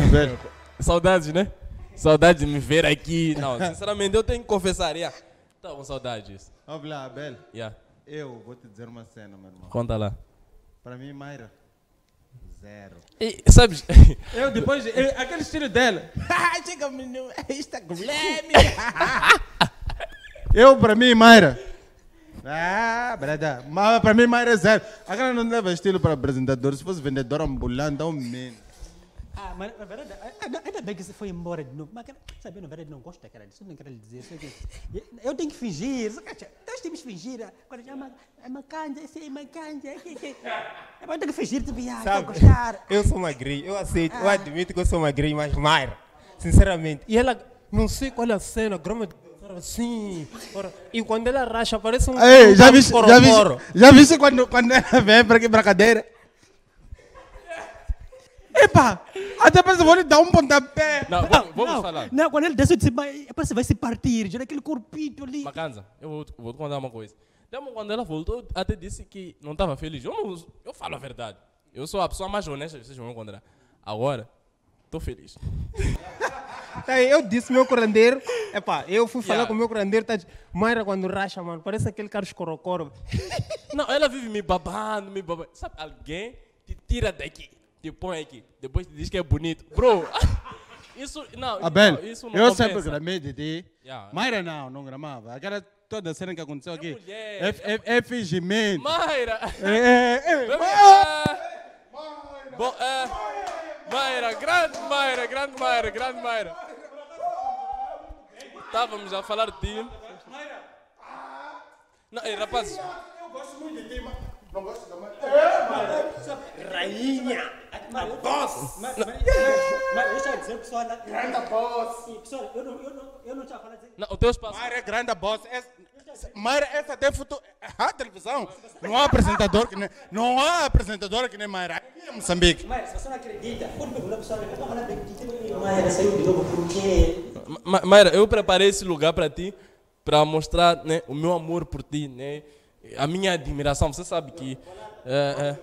Velho. É. Saudades, né? Saudade de me ver aqui. Não, sinceramente, eu tenho que confessar. Yeah. Tá com saudades. Olha lá, Abel. Yeah. Eu vou te dizer uma cena, meu irmão. Conta lá. Para mim, Mayra, zero. E, sabes? Eu depois, eu, aquele estilo dela. Chega-me no Instagram. eu, para mim, Mayra. Ah, brada. Mas para mim, Mayra é zero. Agora não leva estilo para apresentador. Se fosse vendedor ambulante, dá um menos. Ah, mas na verdade, ainda bem que você foi embora de novo. Mas, sabe, eu, na verdade não gosto daquela disso, não quero lhe dizer. Eu tenho que fingir. Nós temos que fingir. Quando é uma, é uma canja, é uma canja. É eu tenho que fingir, tipo, ah, sabe, gostar. Eu sou magrinho, eu aceito, eu ah. admito que eu sou magrinho, mas Mayra, sinceramente. E ela, não sei qual é a cena, grama de ora, E quando ela racha, parece um. Ei, já vi, já vi, já vi quando, quando ela vem para aqui para a cadeira. Epa, até parece que vou lhe dar um pontapé. Não, vamos, vamos não, falar. Não, quando ele desce, eu disse, é parece vai se partir, já aquele corpito ali. Macanza, eu vou, vou te contar uma coisa. Então quando ela voltou, até disse que não estava feliz. Eu, não, eu falo a verdade. Eu sou a pessoa mais honesta vocês vão encontrar. Agora, estou feliz. eu disse, meu curandeiro, epá, eu fui falar yeah. com o meu curandeiro, tá de, Mayra quando racha, mano, parece aquele cara escorocoro. não, ela vive me babando, me babando. Sabe, alguém te tira daqui põe aqui. Depois diz que é bonito. Bro, isso não. Abel, não, isso não eu compensa. sempre gramei de ti. Yeah. Mayra não, não gramava. Aquela toda a cena que aconteceu é aqui. É, é, é, fingimento. Mayra! É, Mayra! Mayra. grande Mayra, grande Mayra, grande Mayra. Estávamos a falar de ti. Mayra! Não, rapaz. Eu gosto muito de ti, não gosta da mãe? É, é mas... Rainha! Mas, boss! Mas, mas, é. mas, deixa eu dizer, pessoal... Grande boss! Pessoal, eu não, eu não, eu não tinha falado... Não, o teu espaço... Mayra é grande boss. É, Mayra, essa tem futuro... Há ah, televisão. Não há apresentador que nem... Não há apresentador que nem Mayra. Aqui é Moçambique. Mayra, se você não acredita, pode perguntar pessoal, eu estou falando de... Mayra saiu de novo, por quê? Mayra, eu preparei esse lugar para ti, para mostrar né, o meu amor por ti, né? a minha admiração, você sabe que. É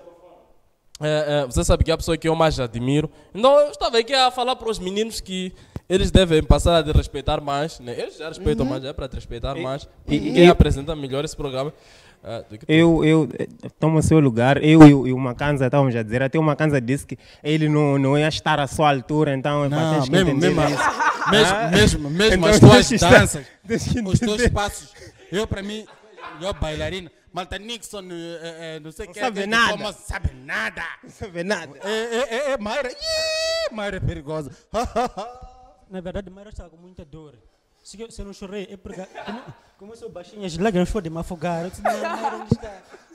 é, é, é, você sabe que é a pessoa que eu mais admiro. Então eu estava aqui a falar para os meninos que eles devem passar a respeitar mais. Né? Eles já respeitam uhum. mais, é para respeitar mais. E, e, quem e, apresenta melhor esse programa. Ah, eu, eu eh, tomo seu lugar. Eu e, o Macanza estávamos a dizer. Até o Macanza disse que ele não, não ia estar à sua altura, então é não, mesmo, mesmo, mesmo, ah, mesmo, mesmo, as então, tuas danças, os teus passos. Eu, para mim, Yo bailarina. Malta Nixon, eh, eh, não sei o que. Sabe nada. Como sabe nada. Não sabe nada. É, é, é, Mayra. Mayra é perigosa. Na verdade, Mayra estava com muita dor. Se eu, se eu não chorei, é porque. Como, como eu sou baixinha, as lágrimas foram de me afogar. Eu disse, não,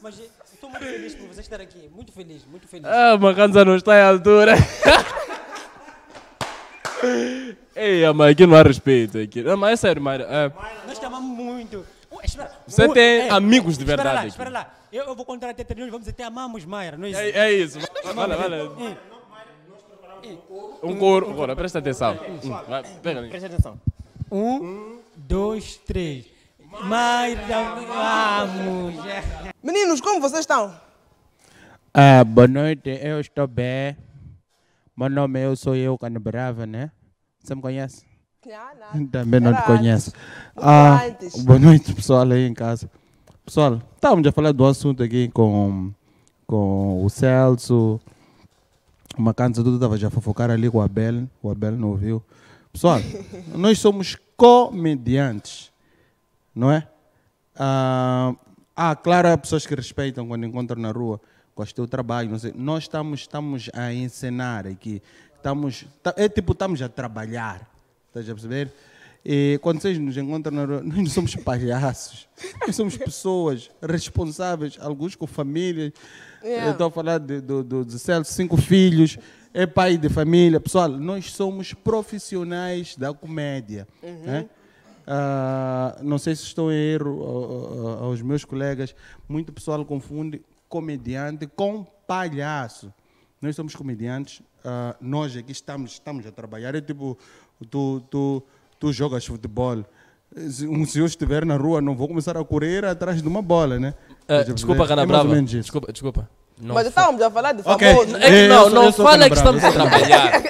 Mas eh, estou muito feliz por você estar aqui. Muito feliz, muito feliz. Ah, Macanza não está à altura. Ei, mas aqui não há respeito. Aqui. Não, mas é sério, Mayra. Ah. É. Nós te amamos muito. Você tem é, amigos de verdade. Lá, espera lá, eu, eu, vou contar até três, vamos até amamos Maia, não é isso? É, é isso. Vale, vale. Um coro, agora, presta atenção. Hum, hum, vai, pega Presta atenção. Um, dois, três. Maia, vamos. Meninos, como vocês estão? Ah, boa noite, eu estou bem. Meu nome é eu sou eu, Cano Brava, né? Você me conhece? Também não te conheço. Ah, boa noite, pessoal aí em casa. Pessoal, estávamos a falar do assunto aqui com, com o Celso. Uma cansa tudo estava já a fofocar ali com o Abel. O Abel não ouviu. Pessoal, nós somos comediantes, não é? Ah, ah, claro, há pessoas que respeitam quando encontram na rua. gostam do trabalho, não sei. Nós estamos, estamos a encenar aqui. Estamos, é tipo, estamos a trabalhar Estás a perceber? E quando vocês nos encontram, na rua, nós não somos palhaços. nós somos pessoas responsáveis, alguns com família. Yeah. Estou a falar de, do, do, Celso, cinco filhos, é pai de família. Pessoal, nós somos profissionais da comédia. Uhum. Né? Ah, não sei se estou em erro aos meus colegas, muito pessoal confunde comediante com palhaço. Nós somos comediantes, ah, nós aqui estamos, estamos a trabalhar, é tipo tu, tu, tu jogas futebol. Se, um senhor estiver na rua, não vou começar a correr atrás de uma bola, né? Uh, desculpa, é Rana é Brava. Desculpa, desculpa. Não Mas estávamos a falar de okay. famoso. É que, não, não sou, fala que estamos a trabalhar.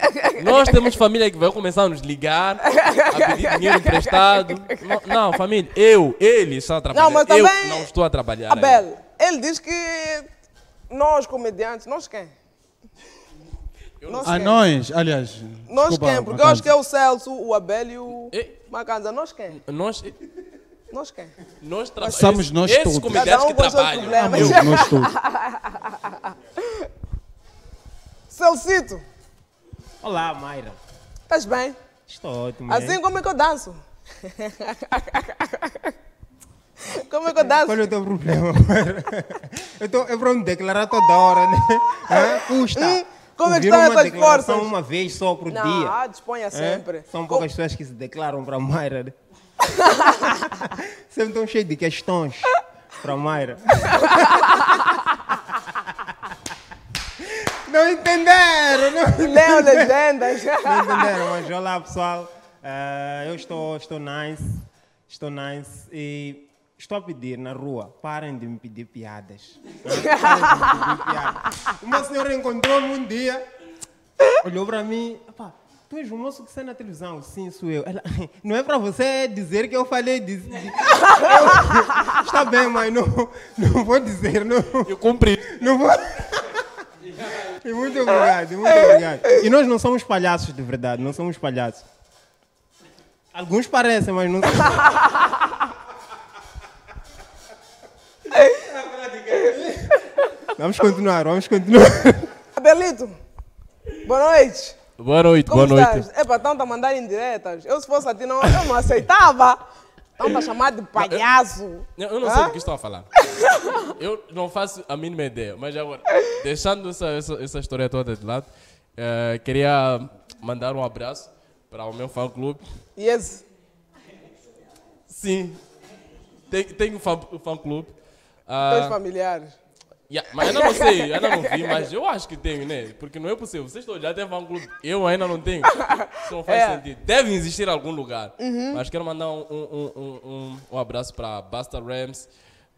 Nós temos família que vai começar a nos ligar, a pedir dinheiro emprestado. Não, não família, eu, ele está a trabalhar. Não, mas também, eu não estou a trabalhar. Abel, ainda. ele diz que nós, comediantes, nós quem? a nós, aliás. Nós desculpa, quem? Porque eu acho que é o Celso, o Abel e o e? Macanza. Nós quem? Nós. Nós quem? Nós tra... Somos nós esses, todos. Esse comitês um que trabalham. Ah, eu, nós todos. Celcito. Olá, Mayra. Estás bem? Estou ótimo. Assim como é que eu danço? Como é que eu danço? Qual é o teu problema, Mayra? Eu estou me declarar toda hora, né? Ah, custa. Hum? Como é que tá, estão essas forças? uma vez só por não, dia. Ah, disponha sempre. É? São poucas pessoas que se declaram para Mayra. Né? sempre estão cheios de questões para Mayra. não entenderam, não entenderam. Leu legendas. Não entenderam, mas olá pessoal. Uh, eu estou, estou nice, estou nice e Estou a pedir na rua, parem de me pedir piadas. Parem Uma senhora encontrou-me um dia, olhou para mim, tu és o moço que sai na televisão. Sim, sou eu. Ela, não é para você dizer que eu falei disso. está bem, mãe, não, não vou dizer. Não, eu cumpri. Não vou... muito obrigado, muito obrigado. E nós não somos palhaços de verdade, não somos palhaços. Alguns parecem, mas não somos. Vamos continuar, vamos continuar. Abelito, boa noite. Boa noite, Como boa estás? noite. Epa, estão a mandar indiretas. Eu se fosse a ti, não, eu não aceitava. Estão a chamar de palhaço. Eu, eu não sei do que estou a falar. eu não faço a mínima ideia. Mas agora, deixando essa, essa, essa história toda de lado, uh, queria mandar um abraço para o meu fã-clube. Yes. Sim. Tenho, tenho fã-clube. Ah, Dois familiares. yeah, mas ainda não sei, ainda não vi, mas eu acho que tenho, né? Porque não é possível. Vocês estão já teve ângulo. eu ainda não tenho. Isso não faz É. sentido. Deve existir algum lugar. Uhum. Mas quero mandar um, um, um, um, um abraço para Basta Rams,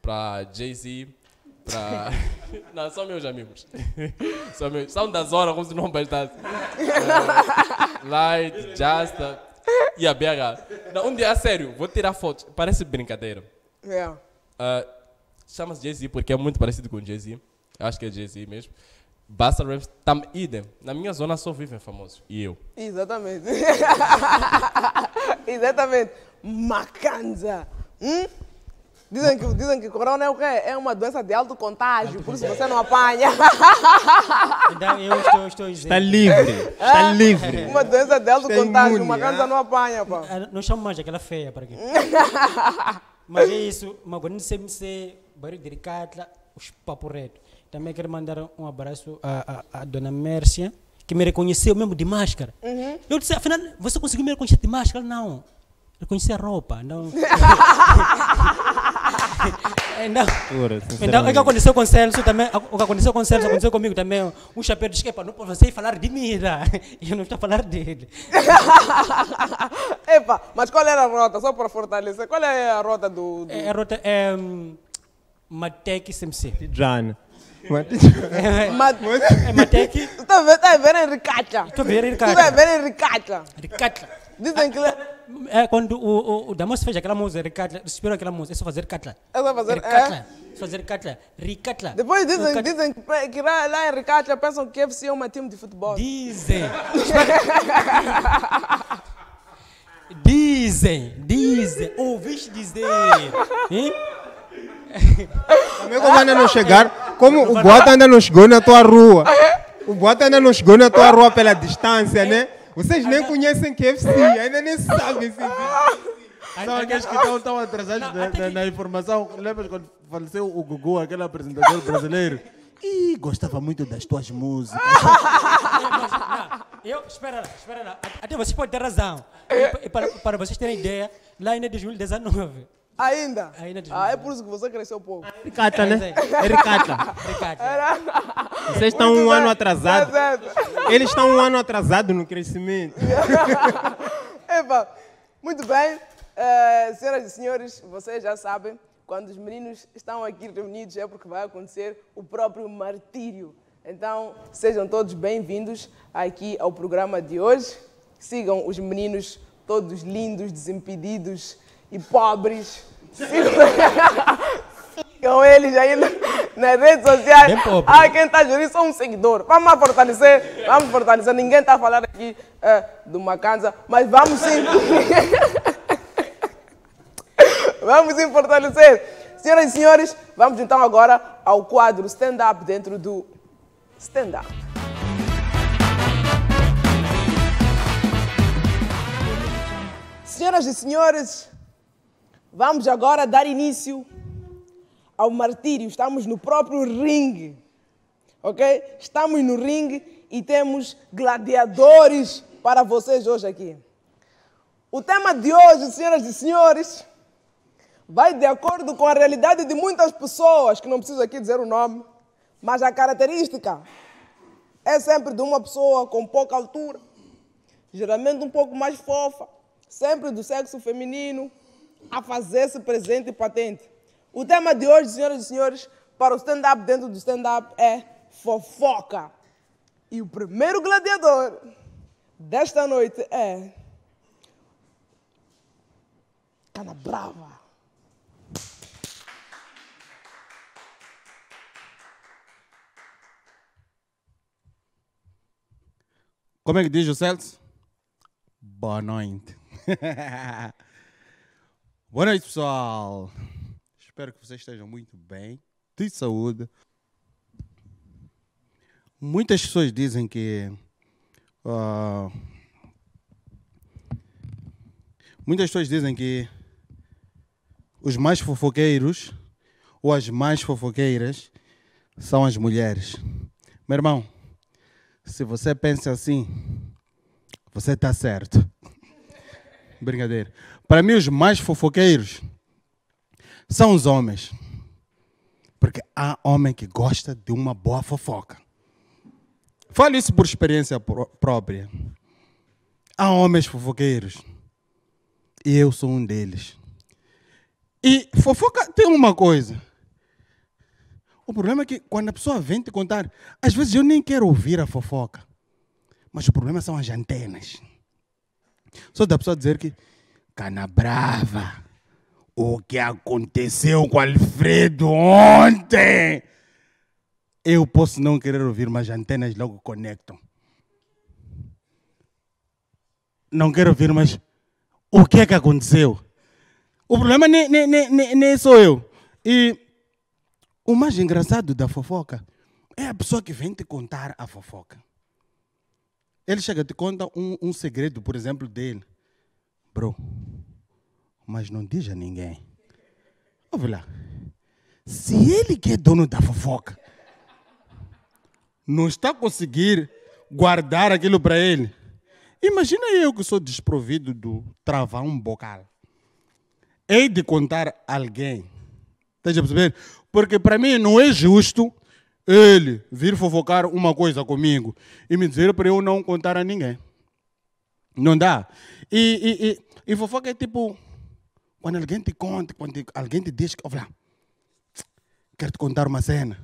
para Jay-Z, para. Não, são meus amigos. São, meus... são das horas, como se não bastasse. Eh, Light, Justa e a BH. Não, um dia, sério, vou tirar fotos. Parece brincadeira. É. Ah, Chama-se Jay-Z porque é muito parecido com Jay-Z. Acho que é Jay-Z mesmo. Basta Rhymes, tam tá idem. Na minha zona só vivem é famosos. E eu. Exatamente. Exatamente. Macanza. Hum? Dizem que, dizem que corona é o quê? É uma doença de alto contágio, por isso você não apanha. Então eu estou, estou isento. Está livre, é. está livre. Uma doença de alto está contágio, imune, uma né? cansa não apanha, pá. Ah, não chamo mais aquela feia para aqui. Mas é isso, mas quando você barulho mhm. eh, de lá, os papo Também quero mandar um abraço à, à, à dona Mércia, que me reconheceu mesmo de máscara. Uhum. Eu disse, afinal, você conseguiu me reconhecer de máscara? Não. Reconhecer a roupa, não. Então, Pura, então, o que aconteceu com o Celso também, o que aconteceu com o Celso aconteceu comigo também. Um chapéu de esquepa, não pode você falar de mim, e eu não estou a falar dele. Epa, mas qual era a rota? Só para fortalecer, qual é a rota do. do... É, a rota é. Um... Mateki Semse. Tijan. Eh, Mateki. Estou a ver em Ricata. Estou a ver em Ricata. Estou a ver em Ricata. Dizem que... É-, ah, é, quando o, o, o Damos fez aquela música, Ricata, respirou aquela música, é só fazer Catla. É só fazer... Ricatla. É. é fazer Catla. Ricatla. Depois dizem, dizem que, que lá, em Ricatla pensam que FC é uma time de futebol. Dizem. dizem, dizem. Ouviste dizer. Hein? Como ainda não chegaram? Como o Boata ainda não chegou na tua rua? O Boata ainda não chegou na tua rua pela distância, né? Vocês nem conhecem KFC, ainda nem sabem se são aqueles que estão tão atrasados na, na informação. Lembras quando faleceu o Gugu, aquele apresentador brasileiro? E gostava muito das tuas músicas. eu, espera lá, espera lá. Até vocês podem ter razão. E, para, para vocês terem ideia, lá ainda é 2019. Ainda? Ainda ah, é por isso que você cresceu pouco. Ah, né? Ele Vocês estão Muito um bem. ano atrasados. É Eles estão um ano atrasados no crescimento. Epa. Muito bem. Uh, senhoras e senhores, vocês já sabem, quando os meninos estão aqui reunidos é porque vai acontecer o próprio martírio. Então, sejam todos bem-vindos aqui ao programa de hoje. Sigam os meninos todos lindos, desimpedidos e pobres Sigam eles aí nas redes sociais. Ah, quem está gerindo só um seguidor. Vamos fortalecer, vamos fortalecer. Ninguém está a falar aqui é, de uma casa, mas vamos sim. vamos sim fortalecer. Senhoras e senhores, vamos então agora ao quadro stand-up dentro do stand-up. Senhoras e senhores, Vamos agora dar início ao martírio. Estamos no próprio ringue, ok? Estamos no ringue e temos gladiadores para vocês hoje aqui. O tema de hoje, senhoras e senhores, vai de acordo com a realidade de muitas pessoas, que não preciso aqui dizer o nome, mas a característica é sempre de uma pessoa com pouca altura, geralmente um pouco mais fofa, sempre do sexo feminino, a fazer-se presente e patente. O tema de hoje, senhoras e senhores, para o stand-up dentro do stand-up é fofoca. E o primeiro gladiador desta noite é. Cana Brava. Como é que diz o Celso? Boa noite. Boa noite, pessoal. Espero que vocês estejam muito bem, de saúde. Muitas pessoas dizem que. Uh, muitas pessoas dizem que os mais fofoqueiros ou as mais fofoqueiras são as mulheres. Meu irmão, se você pensa assim, você está certo. Brincadeira. Para mim, os mais fofoqueiros são os homens. Porque há homem que gosta de uma boa fofoca. Falo isso por experiência própria. Há homens fofoqueiros. E eu sou um deles. E fofoca tem uma coisa. O problema é que quando a pessoa vem te contar, às vezes eu nem quero ouvir a fofoca. Mas o problema são as antenas. Só da pessoa dizer que Tá na brava. O que aconteceu com Alfredo ontem? Eu posso não querer ouvir, mas antenas logo conectam. Não quero ouvir, mas o que é que aconteceu? O problema nem, nem, nem, nem sou eu. E o mais engraçado da fofoca é a pessoa que vem te contar a fofoca. Ele chega e te conta um, um segredo, por exemplo, dele bro, mas não diz a ninguém. Ouve lá. Se ele que é dono da fofoca, não está a conseguir guardar aquilo para ele. Imagina eu que sou desprovido do um bocal. Hei de contar alguém. Está a perceber? Porque para mim não é justo ele vir fofocar uma coisa comigo e me dizer para eu não contar a ninguém. Não dá. E, e, e, e fofoca é tipo, quando alguém te conta, quando alguém te diz que, olha, quero te contar uma cena.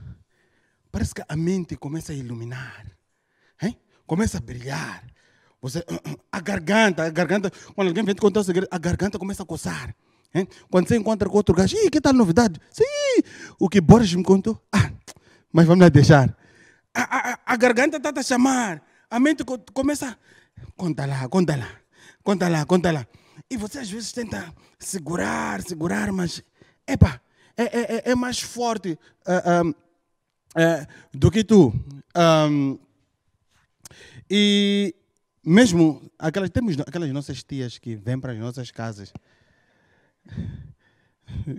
Parece que a mente começa a iluminar, hein? começa a brilhar. Você, a garganta, a garganta, quando alguém vem te contar o segredo, a garganta começa a coçar. Hein? Quando você encontra com outro gajo, que tal novidade? Sim, o que Borges me contou? Ah, mas vamos lá deixar. A, a, a garganta está a chamar, a mente começa, conta lá, conta lá conta lá, conta lá. E você às vezes tenta segurar, segurar, mas epa, é, é, é, é mais forte uh, ah, um, uh, ah, é, do que tu. Um, ah, e mesmo aquelas, temos aquelas nossas tias que vêm para as nossas casas,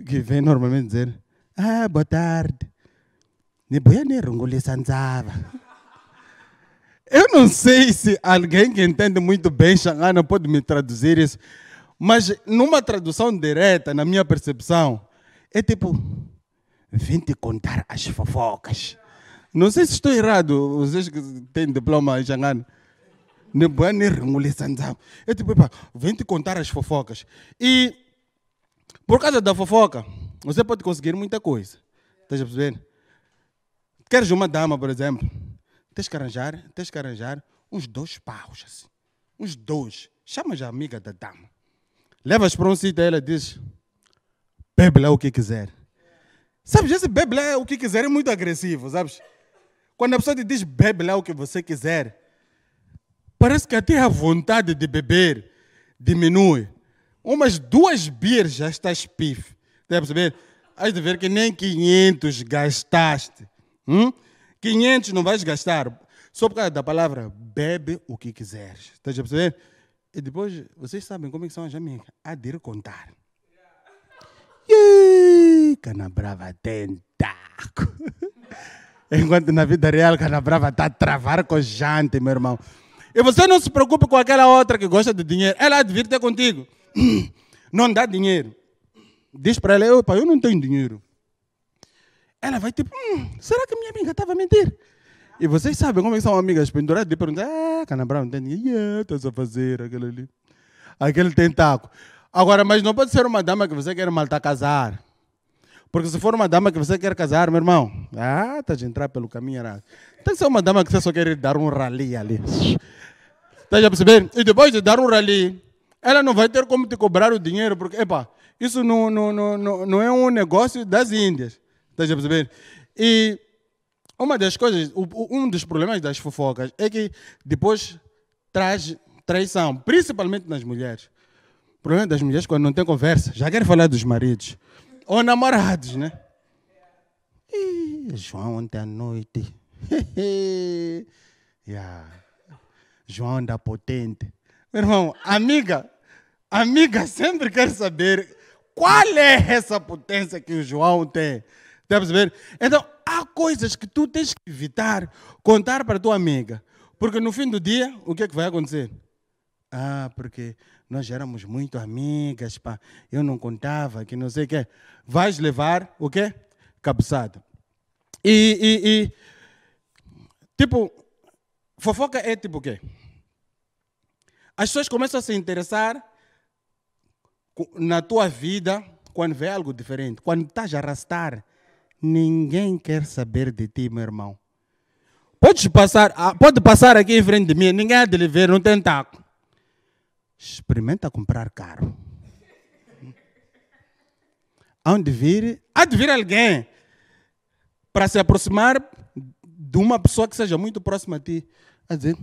que vêm normalmente dizer, ah, boa tarde. Nibuya ni né, rungulisa ndzava. Eu não sei se alguém que entende muito bem Xangana pode me traduzir isso, mas numa tradução direta, na minha percepção, é tipo: vim te contar as fofocas. Não sei se estou errado, vocês que têm diploma em Xangana. É, é tipo, vem te contar as fofocas. E por causa da fofoca, você pode conseguir muita coisa. Estás a perceber? Queres uma dama, por exemplo? tens que arranjar, tens que arranjar uns dois paus, assim. Uns dois. Chamas a amiga da dama. Levas para um sítio e ela diz: bebe lá é o que quiser. Sabes, esse bebe lá é o que quiser é muito agressivo, sabes? Quando a pessoa te diz bebe lá é o que você quiser, parece que até a vontade de beber diminui. Umas duas birras já estás pife. Deve perceber? Hás de ver que nem 500 gastaste. Hum? 500 não vais gastar. Só por causa da palavra, bebe o que quiseres. está a perceber? E depois, vocês sabem como é são as amigas? Há de ir contar. Yeah. Cana brava tem taco. Enquanto na vida real, Cana brava está a travar com jante, meu irmão. E você não se preocupe com aquela outra que gosta de dinheiro. Ela advirte contigo. Não dá dinheiro. Diz para ela, pai, eu não tenho dinheiro. Ela vai tipo, hum, será que minha amiga estava a mentir? E vocês sabem como é são amigas penduradas de perguntar, ah, é, Canabral, não tem ninguém, estás é, a fazer aquele ali. Aquele tentáculo. Agora, mas não pode ser uma dama que você quer maltar casar. Porque se for uma dama que você quer casar, meu irmão, ah, estás a entrar pelo caminho errado. Tem que ser uma dama que você só quer dar um rali ali. Está a perceber? E depois de dar um rali, ela não vai ter como te cobrar o dinheiro, porque, epa, isso não, não, não, não, não é um negócio das Índias. Estás a perceber? E uma das coisas, um dos problemas das fofocas é que depois traz traição, principalmente nas mulheres. O problema das mulheres quando não tem conversa, já quero falar dos maridos ou namorados, né? João ontem à noite. yeah. João da potente. Meu irmão, amiga, amiga sempre quer saber qual é essa potência que o João tem. Está a perceber? Então, há coisas que tu tens que evitar contar para tua amiga. Porque no fim do dia, o que é que vai acontecer? Ah, porque nós éramos muito amigas, pá. Eu não contava, que não sei o quê. Vais levar o quê? Cabeçada. E, e, e, tipo, fofoca é tipo o quê? As pessoas começam a se interessar na tua vida quando vê algo diferente, quando estás a arrastar Ninguém quer saber de ti, meu irmão. Podes passar, ah, pode passar aqui em frente de mim, ninguém há de lhe ver, não tem taco. Experimenta comprar caro. Onde vir, há de vir alguém para se aproximar de uma pessoa que seja muito próxima a ti. A dizer,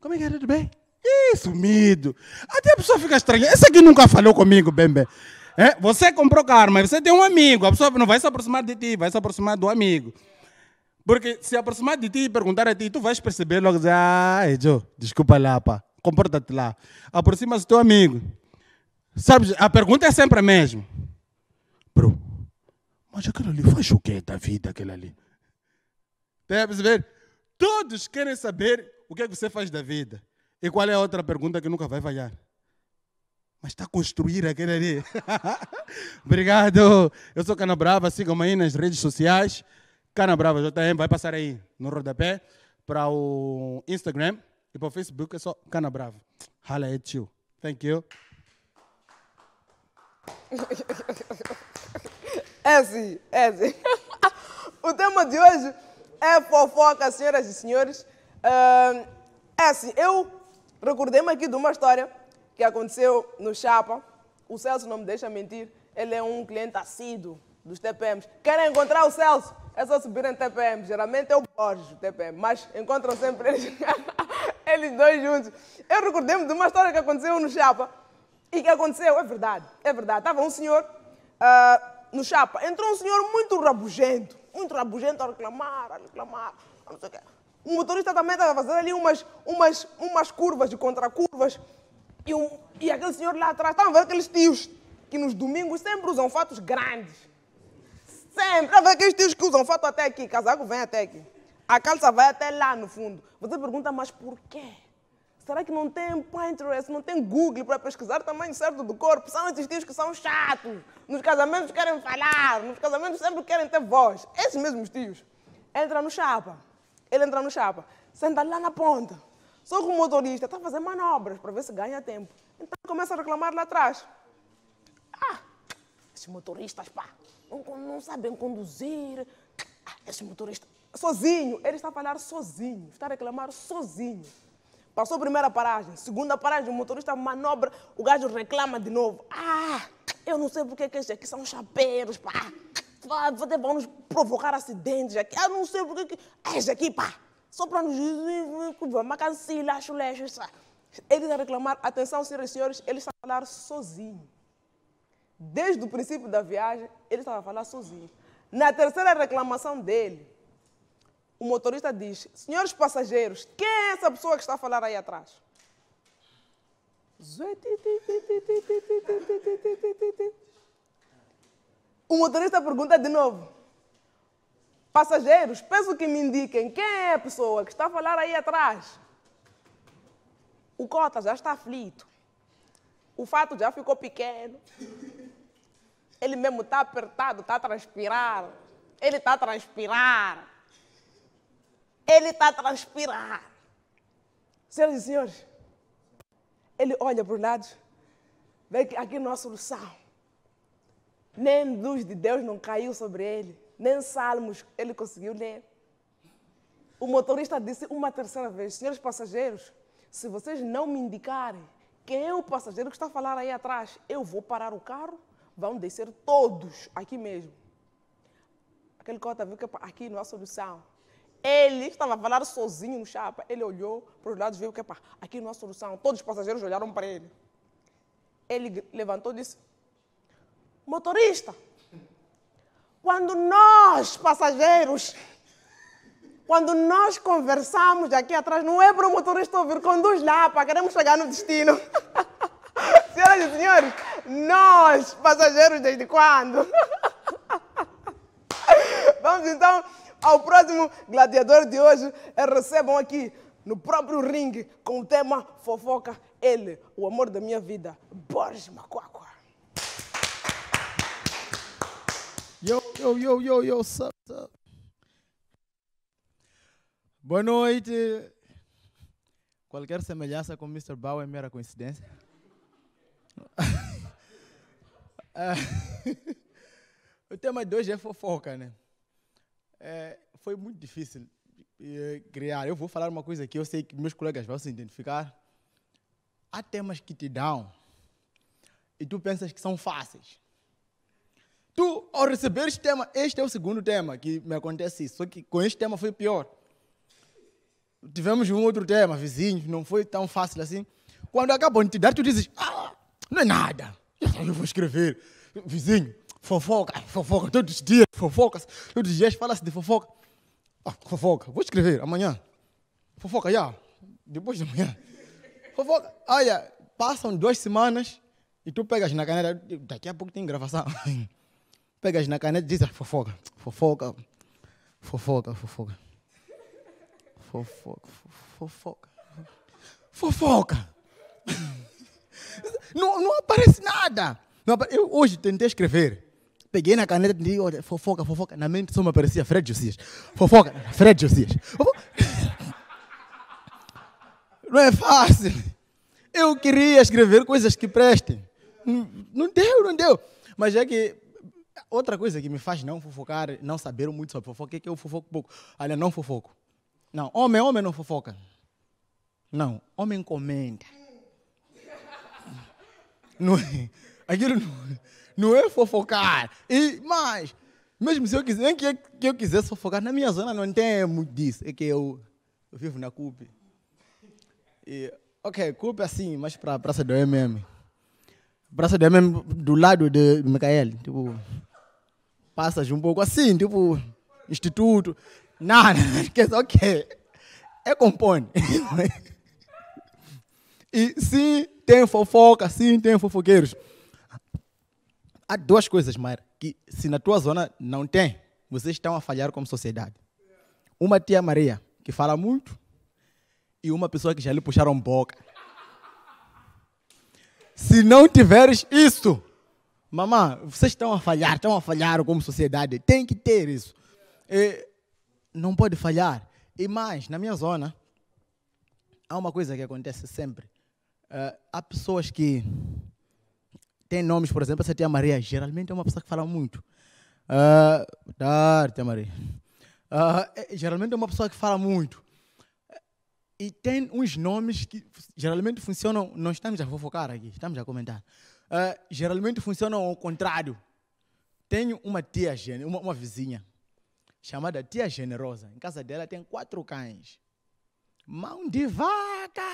como é que é, tudo bem? Ih, sumido. Até a pessoa fica estranha. Esse aqui nunca falou comigo, bem, bem. É, você comprou carro, mas você tem um amigo. A pessoa não vai se aproximar de ti, vai se aproximar do amigo. Porque se aproximar de ti e perguntar a ti, tu vais perceber logo dizer, ah, é, Joe, desculpa lá, pá, comporta-te lá. Aproxima-se do teu amigo. Sabes, a pergunta é sempre a mesma. Bro, mas aquele ali faz o quê da vida, aquele ali? Tem tá a perceber? Todos querem saber o que é que você faz da vida. E qual é a outra pergunta que nunca vai falhar? Mas está a construir aquele ali. Obrigado. Eu sou Canabrava, sigam-me aí nas redes sociais. Canabrava JM vai passar aí no rodapé para o Instagram e para o Facebook é só Canabrava. Hala é tio. Thank you. É assim, é assim. O tema de hoje é fofoca, senhoras e senhores. É assim, eu recordei-me aqui de uma história que aconteceu no Chapa, o Celso não me deixa mentir, ele é um cliente assíduo dos TPMs. Querem encontrar o Celso? É só subir em TPM. Geralmente é o Borges, o TPM, mas encontram sempre eles, eles dois juntos. Eu recordei-me de uma história que aconteceu no Chapa. E que aconteceu? É verdade, é verdade. Estava um senhor uh, no Chapa, entrou um senhor muito rabugento, muito rabugento a reclamar, a reclamar, não sei o quê. O motorista também estava fazendo ali umas, umas, umas curvas de contracurvas. E, um, e aquele senhor lá atrás, estavam tá, a ver aqueles tios que nos domingos sempre usam fatos grandes. Sempre. A tá ver aqueles tios que usam fato até aqui, casaco vem até aqui. A calça vai até lá no fundo. Você pergunta, mas porquê? Será que não tem Pinterest, não tem Google para pesquisar o tamanho certo do corpo? São esses tios que são chatos. Nos casamentos querem falar, nos casamentos sempre querem ter voz. Esses mesmos tios. Entra no chapa. Ele entra no chapa. Senta lá na ponta. Só que o motorista está a fazer manobras para ver se ganha tempo. Então começa a reclamar lá atrás. Ah, esses motoristas, pá, não, não sabem conduzir. Ah, esses motoristas, sozinho, ele está a falar sozinho, está a reclamar sozinho. Passou a primeira paragem, segunda paragem, o motorista manobra, o gajo reclama de novo. Ah, eu não sei porque que estes aqui são chapeiros, pá. Até vão nos provocar acidentes aqui. Eu não sei porque que... Este aqui, pá, soprando uma cancela, laxo, leixo, ele está a reclamar, atenção, senhoras e senhores, ele está a falar sozinho. Desde o princípio da viagem, ele estava a falar sozinho. Na terceira reclamação dele, o motorista diz, senhores passageiros, quem é essa pessoa que está a falar aí atrás? O motorista pergunta de novo, Passageiros, peço que me indiquem quem é a pessoa que está a falar aí atrás. O Cota já está aflito. O fato já ficou pequeno. Ele mesmo está apertado, está a transpirar. Ele está a transpirar. Ele está a transpirar. Senhoras e senhores, ele olha para o lado, vê que aqui não há solução. Nem luz de Deus não caiu sobre ele nem salmos ele conseguiu ler. Né? O motorista disse uma terceira vez: Senhores passageiros, se vocês não me indicarem quem é o passageiro que está a falar aí atrás, eu vou parar o carro, vão descer todos aqui mesmo. Aquele cota viu que é aqui não há solução. Ele estava a falar sozinho no chapa. Ele olhou para os lados e viu que é aqui não há solução. Todos os passageiros olharam para ele. Ele levantou e disse: Motorista, quando nós, passageiros, quando nós conversamos aqui atrás, não é para o motorista ouvir, conduz lá, para queremos chegar no destino. Senhoras e senhores, nós, passageiros, desde quando? Vamos então ao próximo gladiador de hoje. É, recebam aqui no próprio ringue com o tema fofoca, ele, o amor da minha vida, Borges Macuaco. Yo, yo, yo, yo, yo, sup, sup. Boa noite. Qualquer semelhança com Mr. Bauer é mera coincidência. É. o tema de hoje é fofoca, né? É, foi muito difícil eh, criar. Eu vou falar uma coisa que eu sei que meus colegas vão se identificar. Há temas que te dão e tu pensas que são fáceis. Tu, ao receber este tema, este é o segundo tema que me acontece isso, só que com este tema foi pior. Tivemos um outro tema, vizinho, não foi tão fácil assim. Quando acabam de te dar, tu dizes, ah, não é nada, eu vou escrever. Vizinho, fofoca, fofoca, todos os dias, fofoca, todos os dias fala-se de fofoca. Ah, fofoca, vou escrever amanhã. Fofoca, já, depois de amanhã. Fofoca, olha, passam duas semanas e tu pegas na caneta, daqui a pouco tem gravação. pegas na caneta e dizes ah, fofoca, fofoca, fofoca, fofoca. Fofoca, fofoca. Fofoca. Não, não aparece nada. Eu hoje tentei escrever. Peguei na caneta e disse, fofoca, fofoca. Na mente só me aparecia Fred Josias. Fofoca, Fred Josias. Não é fácil. Eu queria escrever coisas que prestem. Não deu, não deu. Mas é que Outra coisa que me faz não fofocar, não saber muito sobre fofoca, é que eu fofoco pouco. Olha, não fofoco. Não, homem, homem não fofoca. Não, homem comenta. Não é, aquilo não, não é fofocar. E mais, mesmo se eu quiser, nem que eu, quisesse fofocar, na minha zona não tem muito disso. É que eu, eu vivo na CUP. E, ok, CUP é assim, mas para a Praça do MM. Praça do MM do lado de Micael. Tipo, passa pouco assim, tipo, instituto. Nada, esquece, ok. É compõe. e sim, tem fofoca, sim, tem fofoqueiros. Há duas coisas, Maira, que se na tua zona não tem, vocês estão a falhar como sociedade. Uma tia Maria, que fala muito, e uma pessoa que já lhe puxaram boca. Se não tiveres isso, Mamã, vocês estão a falhar, estão a falhar como sociedade. Tem que ter isso. E não pode falhar. E mais, na minha zona, há uma coisa que acontece sempre. Uh, há pessoas que têm nomes, por exemplo, essa tia Maria, geralmente é uma pessoa que fala muito. Uh, eh, tarde, tá, tia Maria. Uh, geralmente é uma pessoa que fala muito. E tem uns nomes que geralmente funcionam. Não estamos a fofocar aqui, estamos a comentar uh, geralmente funcionam ao contrário. Tenho uma tia, uma, uma vizinha, chamada tia generosa. Em casa dela tem quatro cães. Mão de vaca!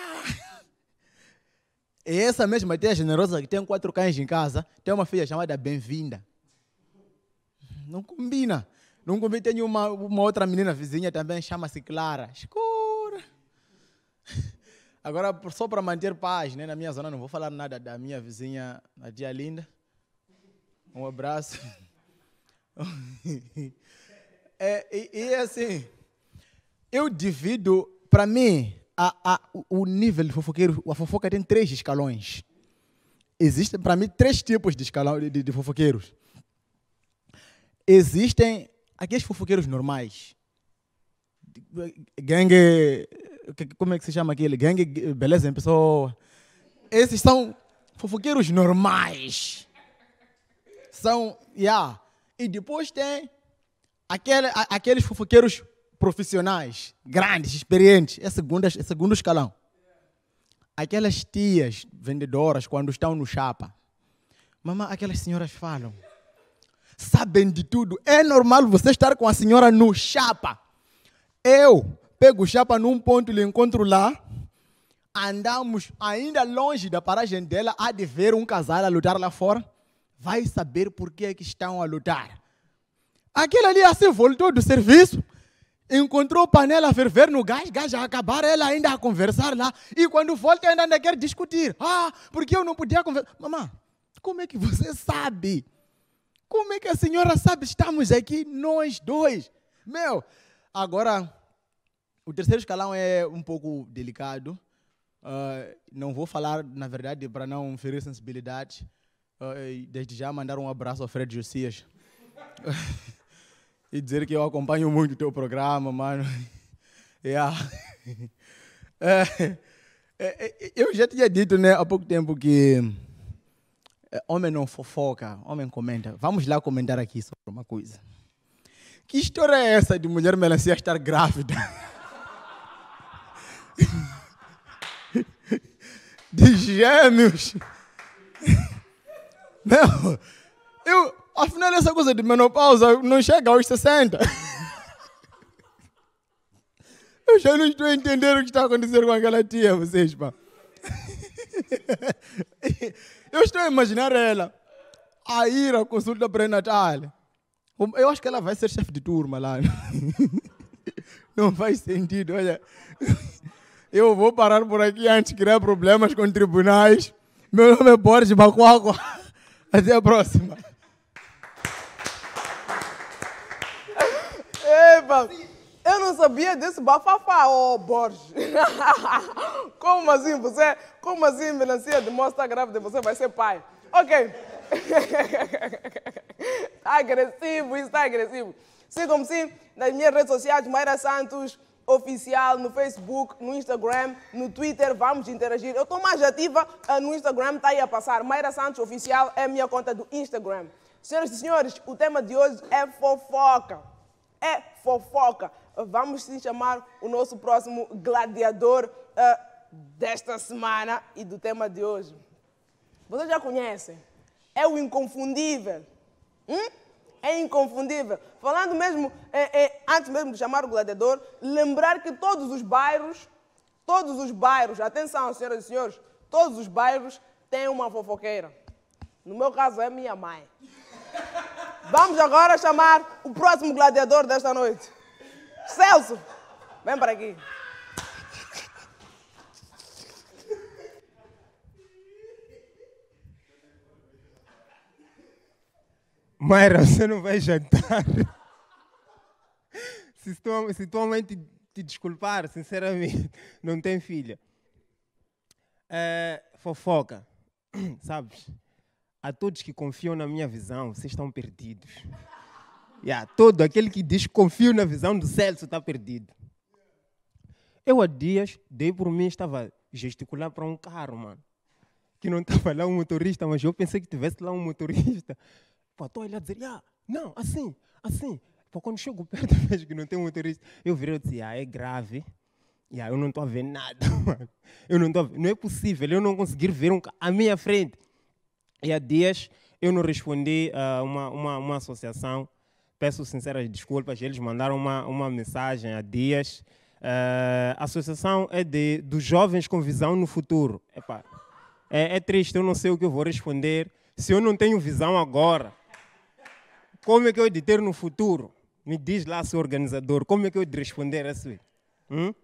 E é essa mesma tia generosa que tem quatro cães em casa, tem uma filha chamada Bem-vinda. Não combina. Não combina. tenho uma, uma outra menina vizinha também, chama-se Clara. Escura. Agora, só para manter paz, né, na minha zona, não vou falar nada da minha vizinha, a dia Linda. Um abraço. é, e, e, assim, eu divido, para mim, a, a, o nível de fofoqueiro, a fofoca tem três escalões. Existem, para mim, três tipos de, escalão, de, de fofoqueiros. Existem aqueles fofoqueiros normais. Gangue como é que se chama aquele? Gangue eh, Beleza em Pessoa. Esses são fofoqueiros normais. São, yeah. E depois tem aquele, a, aqueles fofoqueiros profissionais, grandes, experientes. É segundo, é segundo escalão. Aquelas tias vendedoras, quando estão no chapa, mamãe, aquelas senhoras falam. Sabem de tudo. É normal você estar com a senhora no chapa. Eu pego o chapa num ponto, lhe encontro lá. Andamos ainda longe da paragem dela, há de ver um casal a lutar lá fora. Vai saber por que, é que estão a lutar. Aquele ali assim voltou do serviço, encontrou panela a ferver no gás, gás a acabar, ela ainda a conversar lá. E quando volta ainda, ainda quer discutir. Ah, porque eu não podia conversar. Mamãe, como é que você sabe? Como é que a senhora sabe? Estamos aqui nós dois. Meu, agora o terceiro escalão é um pouco delicado. Uh, não vou falar, na verdade, para não ferir sensibilidade. Uh, desde já mandar um abraço ao Fred Josias. e dizer que eu acompanho muito o teu programa, mano. yeah. É, é, é, eu já tinha dito né, há pouco tempo que homem não fofoca, homem comenta. Vamos lá comentar aqui sobre uma coisa. Que história é essa de mulher melancia estar grávida? de gêmeos. meu, eu, afinal, essa coisa de menopausa não chega aos 60. Eu já não estou entendendo o que está acontecendo com aquela tia, vocês, pá. Eu estou a imaginar ela a ir à consulta pré-natal. Eu acho que ela vai ser chefe de turma lá. Não faz sentido, olha. Eu vou parar por aqui antes de criar problemas com tribunais. Meu nome é Borges Bacuaco. Até a próxima. Epa, eu não sabia desse bafafá, ô oh, Borges. Como assim você, como assim melancia de moça está grávida você vai ser pai? Ok. Está agressivo, está agressivo. Sim, como sim nas minhas redes sociais, Mayra Santos, Oficial no Facebook, no Instagram, no Twitter. Vamos interagir. Eu estou mais ativa ah, no Instagram, está aí a passar. Mayra Santos Oficial é a minha conta do Instagram. Senhoras e senhores, o tema de hoje é fofoca. É fofoca. Vamos sim chamar o nosso próximo gladiador uh, desta semana e do tema de hoje. Vocês já conhecem? É o inconfundível. Hum? é inconfundível. Falando mesmo, é, é, antes mesmo de chamar o gladiador, lembrar que todos os bairros, todos os bairros, atenção senhoras e senhores, todos os bairros têm uma fofoqueira. No meu caso é minha mãe. Vamos agora chamar o próximo gladiador desta noite. Celso, vem para aqui. Mayra, você não vai jantar. se, tua, se tua mãe te, te desculpar, sinceramente, não tem filha. É, fofoca, sabes? A todos que confiam na minha visão, vocês estão perdidos. Yeah, todo aquele que diz que confio na visão do Celso está perdido. Eu há dias dei por mim, estava gesticular para um carro, mano. Que não estava lá um motorista, mas eu pensei que tivesse lá um motorista. Pô, estou a olhar e dizer, yeah, não, assim, assim. Pô, quando chego perto, vejo que não tem motorista. Eu virei e disse, ah, é grave. Yeah, eu não estou a ver nada, Eu não, tô ver, não é possível eu não conseguir ver um à minha frente. E há dias eu não respondi a uh, uma, uma, uma associação. Peço sinceras desculpas. Eles mandaram uma, uma mensagem há dias. Uh, associação é de, dos jovens com visão no futuro. é, é triste, eu não sei o que eu vou responder. Se eu não tenho visão agora, como é que eu de ter no futuro? Me diz lá, seu organizador, como é que eu de responder a isso? Hum?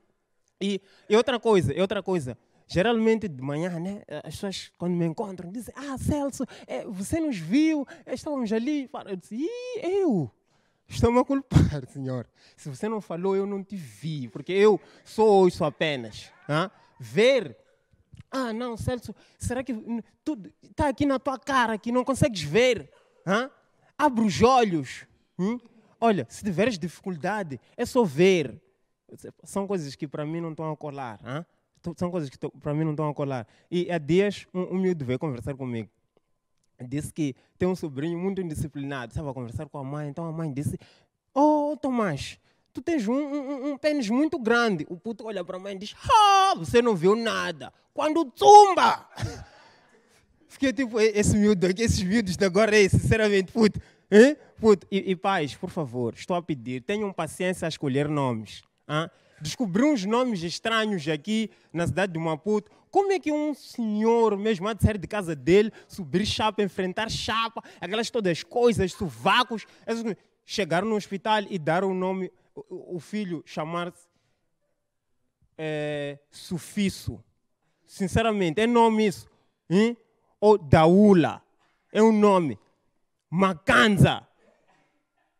E, e outra coisa, outra coisa. Geralmente de manhã, né, as pessoas quando me encontram dizem: Ah, Celso, é, você nos viu, estávamos ali. Eu disse: Ih, eu. Estão a culpar, senhor. Se você não falou, eu não te vi, porque eu sou ouço apenas. Hã? Ver. Ah, não, Celso, será que tudo está aqui na tua cara que não consegues ver? Hã? abre os olhos. Hum? Olha, se tiveres dificuldade, é só ver. São coisas que para mim não estão a colar. Hein? São coisas que para mim não estão a colar. E há dias, um, um miúdo veio conversar comigo disse que tem um sobrinho muito indisciplinado, estava conversar com a mãe, então a mãe disse, oh Tomás, tu tens um, um, um pênis muito grande. O puto olha para a mãe e diz, ah, oh, você não viu nada, quando zumba! Fiquei tipo, esse miúdo aqui, esses miúdos de agora é sinceramente, puto. Hein? Puto. E, e pais, por favor, estou a pedir, tenham paciência a escolher nomes. Hein? Descobri uns nomes estranhos aqui na cidade de Maputo. Como é que um senhor mesmo há de sair de casa dele, subir chapa, enfrentar chapa, aquelas todas as coisas, sovacos, essas... chegar no hospital e dar o nome, o, o filho chamar-se é, Sufiço. Sinceramente, é nome isso. Hein? Daula É um nome. Macanza.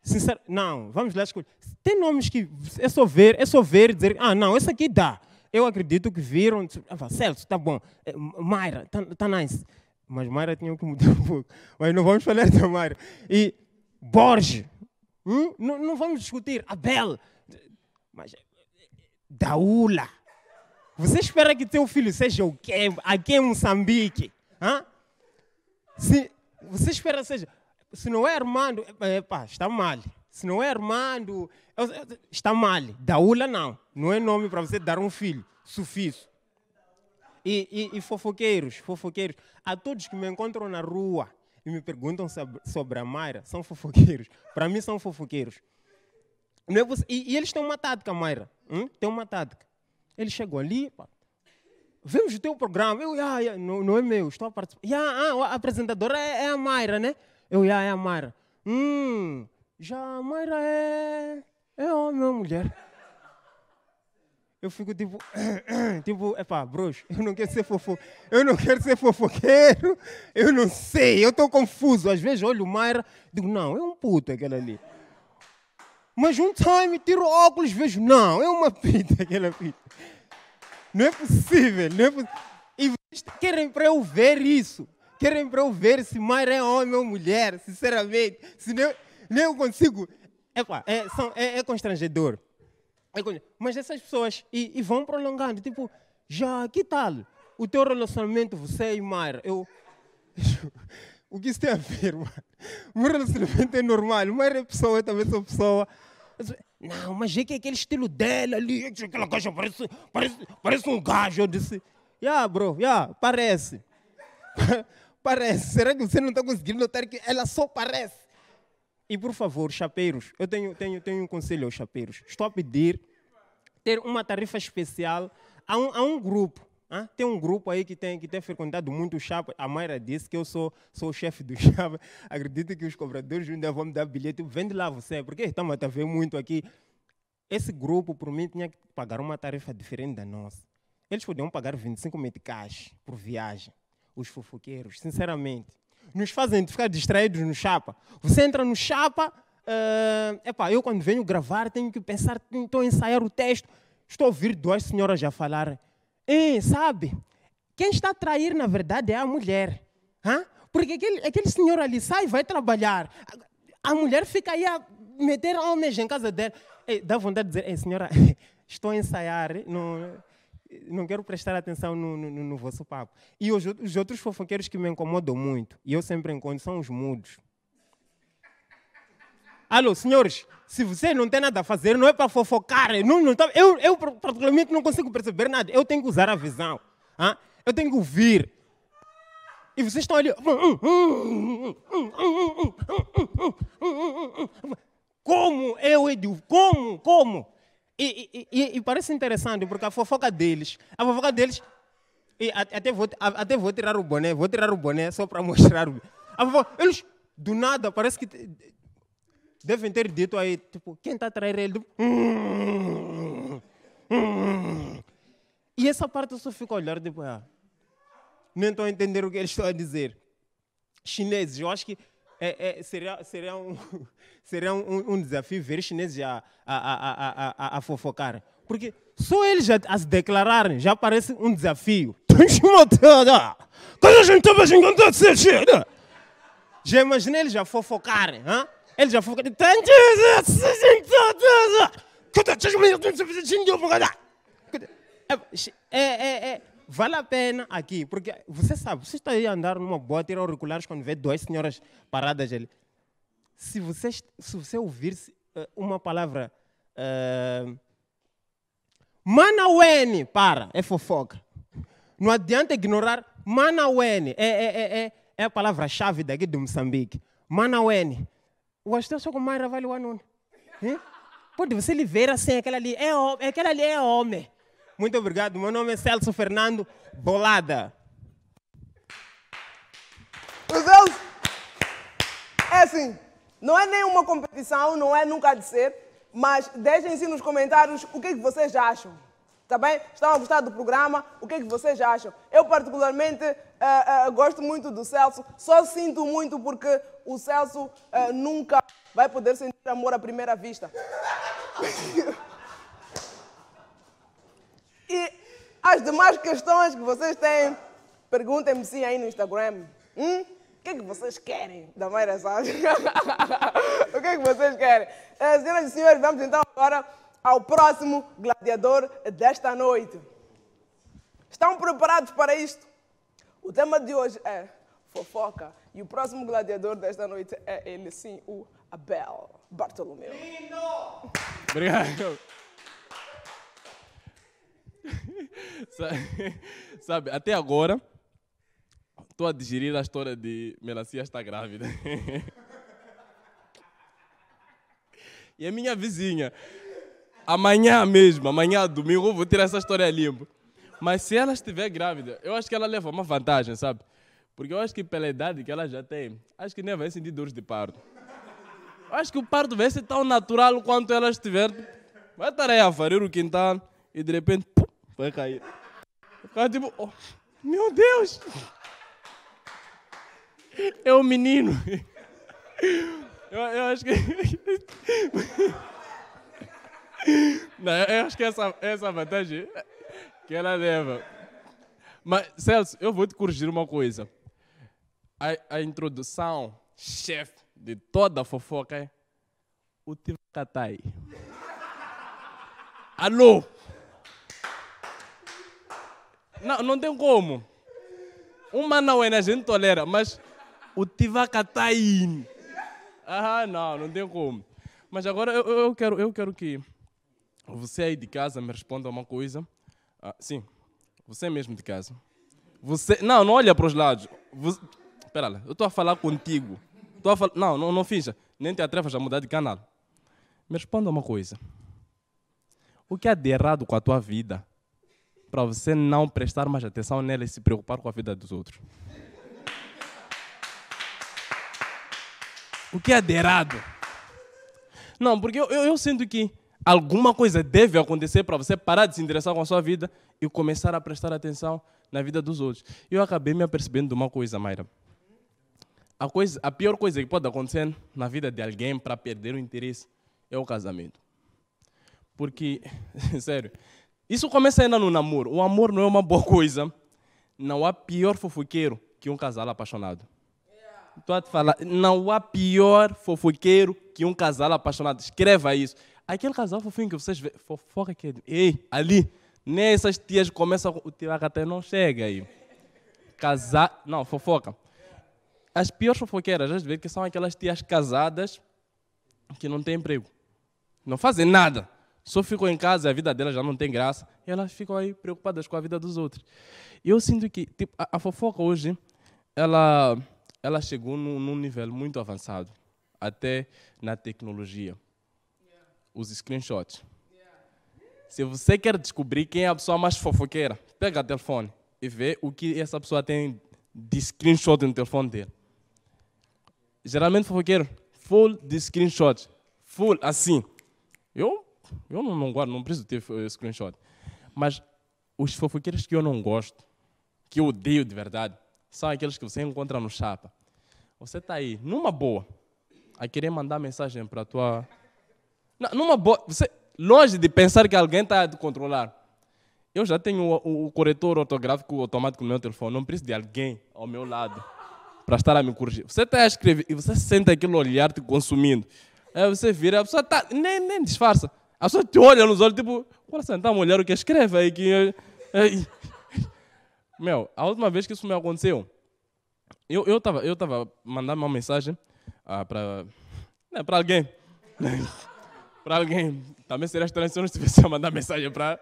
Sincero, não, vamos lá escolher. Tem nomes que é só ver, é só ver e dizer, ah, não, esse aqui dá. Eu acredito que viram, tipo, ah, Celso, tá bom, é, Mayra, tá, tá nice. Mas Mayra tinha que mudar um pouco. Mas não vamos falar da Mayra. E Borges, hum? não, não vamos discutir, Abel, mas é, é, Daula. Você espera que teu filho seja o quê? Aqui em Moçambique? Hã? Se você espera seja, se não é Armando, epa, é, é, está mal. Se não é Armando, é, está mal. Daula não, não é nome para você dar um filho, sufício E, e, e, fofoqueiros, fofoqueiros. A todos que me encontram na rua e me perguntam sobre, sobre a Mayra, são fofoqueiros. Para mim, são fofoqueiros. É e, e, eles têm uma tática, Mayra. Hum? Tem uma tática. Ele chegou ali, pá, vemos o teu programa. Eu, yeah, yeah. Não, não é meu, estou a participar. Yeah, ah, a apresentadora é, é, a Mayra, né? Eu, yeah, é a Mayra. Hum, já a Mayra é, é homem ou mulher? Eu fico tipo, tipo, epá, bros, eu não quero ser fofo, eu não quero ser fofoqueiro, eu não sei, eu estou confuso. Às vezes olho Mayra, digo, não, é um puto aquela ali. Mas um time, tiro óculos, vejo, não, é uma pita aquela pita. Não é possível, não é possível. E vocês querem para eu ver isso. Querem para eu ver se Mar é homem ou mulher, sinceramente. Se não, nem eu consigo. É, é, são, é, é constrangedor. É mas essas pessoas e, e, vão prolongando, tipo, já, que tal? O teu relacionamento, você e Mar, eu. o que isso tem a ver, mano? O meu relacionamento é normal, Mar é pessoa, eu também sou pessoa. Não, mas é que aquele estilo dela ali, aquela caixa parece, parece, parece um gajo. Eu disse, yeah, bro, yeah, parece. parece. Será que você não está conseguindo notar que ela só parece? E por favor, chapeiros, eu tenho, tenho, tenho um conselho aos chapeiros. Estou a pedir ter uma tarifa especial a um, a um grupo tem um grupo aí que tem, que tem frequentado muito o Chapa. A Mayra disse que eu sou, sou o chefe do Chapa. Acredito que os cobradores ainda vão me dar bilhete. Vende lá você, porque estamos a ver muito aqui. Esse grupo, por mim, tinha que pagar uma tarefa diferente da nossa. Eles podiam pagar 25 meticais por viagem. Os fofoqueiros, sinceramente, nos fazem ficar distraídos no Chapa. Você entra no Chapa, uh, epá, eu quando venho gravar tenho que pensar, estou a ensaiar o texto. Estou a ouvir duas senhoras já falar e, sabe? Quem está a trair, na verdade, é a mulher. Hã? Porque aquele, aquele senhor ali sai e vai trabalhar. A, mulher fica aí a meter homens em casa dela. Ei, dá vontade de dizer, Ei, senhora, estou a ensaiar, não, não quero prestar atenção no, no, no vosso papo. E os, os outros fofoqueiros que me incomodam muito, e eu sempre encontro, são os mudos. Alô, senhores, se você não tem nada a fazer, não é para fofocar. É não, não tá, eu, eu, particularmente, não consigo perceber nada. Eu tenho que usar a visão. Ah? Eu tenho que ouvir. E vocês estão ali. Como eu, Edu? Como? Como? E, e, e, parece interessante, porque a fofoca deles, a fofoca deles, e até vou, até vou tirar o boné, vou tirar o boné só para mostrar. A fofoca, eles, do nada, parece que devem ter dito aí, tipo, quem está a trair ele? Hum, hum. E essa parte eu só fico a olhar, tipo, ah, não estou a entender o que eles estão a dizer. Chineses, eu acho que é, é, seria, seria, um, seria um, um, desafio ver chineses a, a, a, a, a, fofocar. Porque só eles a, a se declararem já parece um desafio. Já imaginei eles a fofocarem, hein? Ele já foi. É, é, é, vale a pena aqui, porque você sabe, você está aí a andar numa boa, tirar auriculares quando vê duas senhoras paradas ali. Se você, se você ouvir uma palavra. Uh, Manawene, para, é fofoca. Não adianta ignorar Manawene, é, é, é, é a palavra-chave daqui de Moçambique. Manawene, o Astor Socomaira vale o anúncio. Pode você lhe ver assim, aquela ali é homem. Aquela ali é homem. Muito obrigado. Meu nome é Celso Fernando Bolada. é assim, não é nenhuma competição, não é nunca de ser, mas deixem-se nos comentários o que, é que vocês acham. Tá bem? Estão a gostar do programa? O que é que vocês acham? Eu, particularmente, uh, uh, gosto muito do Celso, só sinto muito porque o Celso eh, nunca vai poder sentir amor à primeira vista. e as demais questões que vocês têm, perguntem-me sim aí no Instagram. Hum? O que é que vocês querem da Mayra Salles? o que é que vocês querem? Eh, senhoras e senhores, vamos então agora ao próximo gladiador desta noite. Estão preparados para isto? O tema de hoje é fofoca e o próximo gladiador desta noite é ele, sim, o Abel Bartolomeu. Lindo! Obrigado. Sabe, até agora, estou a digerir a história de Melancia está grávida. E a minha vizinha, amanhã mesmo, amanhã domingo, eu vou tirar essa história limpa. Mas se ela estiver grávida, eu acho que ela leva uma vantagem, sabe? Porque eu acho que pela idade que ela já tem, acho que nem vai sentir dores de parto. Eu acho que o parto vai ser tão natural quanto ela estiver. Vai estar aí a farir o quintal e de repente pum, vai cair. cara tipo, oh, meu Deus! É o menino. Eu, eu acho que. Não, eu acho que essa, essa vantagem que ela leva. Mas, Celso, eu vou te corrigir uma coisa a, a introdução, chefe de toda a fofoca, é o Tivacatai. Alô? Não, não tem como. Uma não é, a gente tolera, mas o Tivacatai. Ah, não, não tem como. Mas agora eu, eu, quero, eu quero que você aí de casa me responda uma coisa. Ah, sim, você mesmo de casa. Você, não, não olha para os lados. Você, Pera lá, eu estou a falar contigo. Tô a fal... Não, não, não finja. Nem te atrevas a mudar de canal. Me responda uma coisa. O que há de errado com a tua vida para você não prestar mais atenção nela e se preocupar com a vida dos outros? O que há de errado? Não, porque eu, eu, eu sinto que alguma coisa deve acontecer para você parar de se interessar com a sua vida e começar a prestar atenção na vida dos outros. Eu acabei me apercebendo de uma coisa, Mayra. A, coisa, a pior coisa que pode acontecer na vida de alguém para perder o interesse é o casamento. Porque, sério, isso começa ainda no namoro. O amor não é uma boa coisa. Não há pior fofoqueiro que um casal apaixonado. Estou a te falar, não há pior fofoqueiro que um casal apaixonado. Escreva isso. Aquele casal fofinho que vocês veem, fofoca que é. Ei, ali, nessas tias começam a tirar até não chega aí. Casar. Não, fofoca. As piores fofoqueiras, às vezes, que são aquelas tias casadas que não têm emprego. Não fazem nada. Só ficam em casa, e a vida delas já não tem graça. E elas ficam aí preocupadas com a vida dos outros. E eu sinto que tipo, a, a, fofoca hoje, ela, ela chegou num, num nível muito avançado. Até na tecnologia. Os screenshots. Se você quer descobrir quem é a pessoa mais fofoqueira, pega o telefone e vê o que essa pessoa tem de screenshot no telefone dele geralmente fofoqueiro, full de screenshot. Full, assim. Eu, eu não, não guardo, não preciso ter eh, screenshot. Mas os fofoqueiros que eu não gosto, que eu odeio de verdade, são aqueles que você encontra no chapa. Você está aí, numa boa, a querer mandar mensagem para a tua... Não, numa boa, você, longe de pensar que alguém está a te controlar. Eu já tenho o, o, o corretor ortográfico automático no meu telefone, não preciso de alguém ao meu lado para estar a me corrigir. Você está a escrever e você sente aquele olhar te consumindo. Aí você vira, a pessoa tá, nem, nem disfarça. A pessoa te olha nos olhos, tipo, coração, está a olhar o que escreve aí. Que... Meu, a última vez que isso me aconteceu, eu estava eu tava, eu tava mandando uma mensagem ah, para né, para alguém. para alguém. Também seria estranho se eu não estivesse a mandar mensagem para.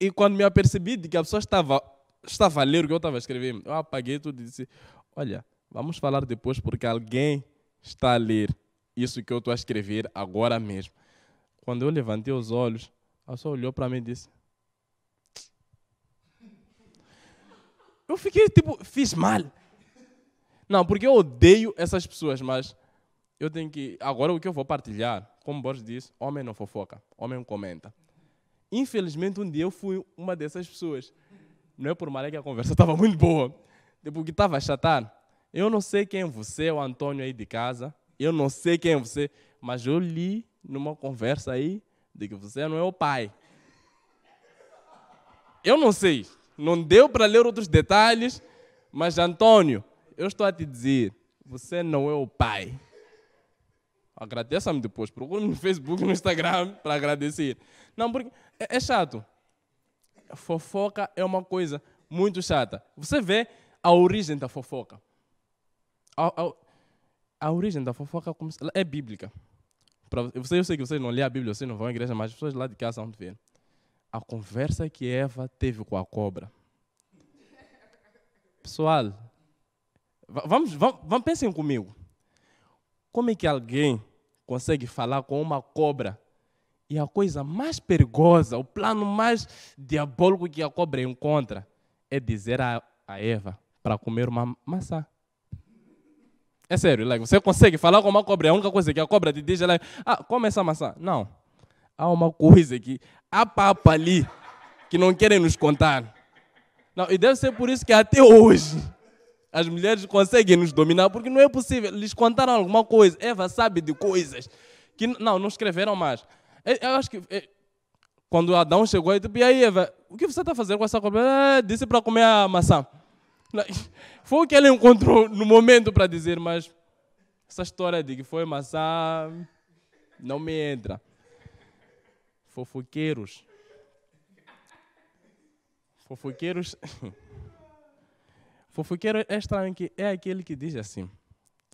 E quando me apercebi de que a pessoa estava estava a ler o que eu estava a escrever. Eu apaguei tudo e disse: Olha, vamos falar depois porque alguém está a ler isso que eu estou a escrever agora mesmo. Quando eu levantei os olhos, ela só olhou para mim e disse: Eu fiquei tipo, fiz mal. Não, porque eu odeio essas pessoas, mas eu tenho que. Agora o que eu vou partilhar, como Borges disse, homem não fofoca, homem comenta. Infelizmente, um dia eu fui uma dessas pessoas não é por é que a conversa estava muito boa. Tipo, que estava chatar. Eu não sei quem é você, o Antônio aí de casa. Eu não sei quem é você, mas eu li numa conversa aí de que você não é o pai. Eu não sei. Não deu para ler outros detalhes, mas Antônio, eu estou a te dizer, você não é o pai. Agradeça-me depois. Procure no Facebook, no Instagram para agradecer. Não, porque é, é chato fofoca é uma coisa muito chata. Você vê a origem da fofoca. A, a, a origem da fofoca é, é bíblica. Eu sei, eu sei que vocês não lêem a Bíblia, vocês não vão à igreja, mas as pessoas lá de casa vão ver. A conversa que Eva teve com a cobra. Pessoal, vamos, vamos, vamos pensem comigo. Como é que alguém consegue falar com uma cobra e a coisa mais perigosa, o plano mais diabólico que a cobra encontra é dizer a, a Eva para comer uma maçã. É sério, like, você consegue falar com uma cobra, é a única coisa que a cobra te diz é, like, ah, come essa maçã. Não. Há uma coisa que há papo ali que não querem nos contar. Não, e deve ser por isso que até hoje as mulheres conseguem nos dominar, porque não é possível. Eles contaram alguma coisa. Eva sabe de coisas que não, não escreveram mais. É, eu acho que é, quando Adão chegou, ele disse, tipo, e aí, Eva, o que você está fazendo com essa cobra? É, disse para comer a maçã. Foi o que ele encontrou no momento para dizer, mas essa história de que foi maçã não me entra. Fofoqueiros. Fofoqueiros. Fofoqueiro é estranho que é aquele que diz assim.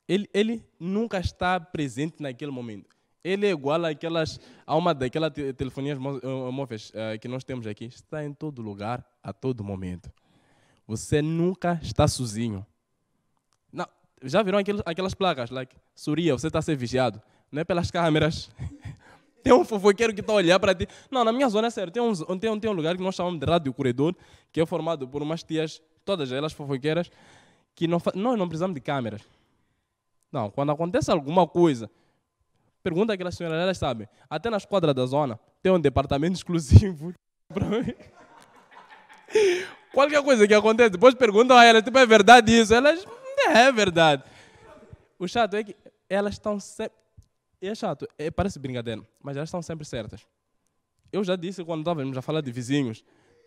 Ele, ele nunca está presente naquele momento ele é igual àquelas, a uma daquelas telefonias eh, móveis eh, que nós temos aqui. Está em todo lugar, a todo momento. Você nunca está sozinho. Não, já viram aquelas, aquelas placas? Like, Surya, você está a ser vigiado. Não é pelas câmeras. tem um fofoqueiro que está a olhar para ti. Não, na minha zona, é sério, tem um, tem, um, tem um lugar que nós chamamos de Rádio Corredor, que é formado por umas tias, todas elas fofoqueiras, que não, nós não precisamos de câmeras. Não, quando acontece alguma coisa Pergunta que senhoras, senhoras sabem. Até nas quadras da zona tem um departamento exclusivo Qualquer coisa que acontece, depois perguntam a elas, tipo, é verdade isso? Elas, hum, é verdade. O chato é que elas estão sempre... É chato, é, parece brincadeira, mas elas estão sempre certas. Eu já disse quando estávamos a falar de vizinhos,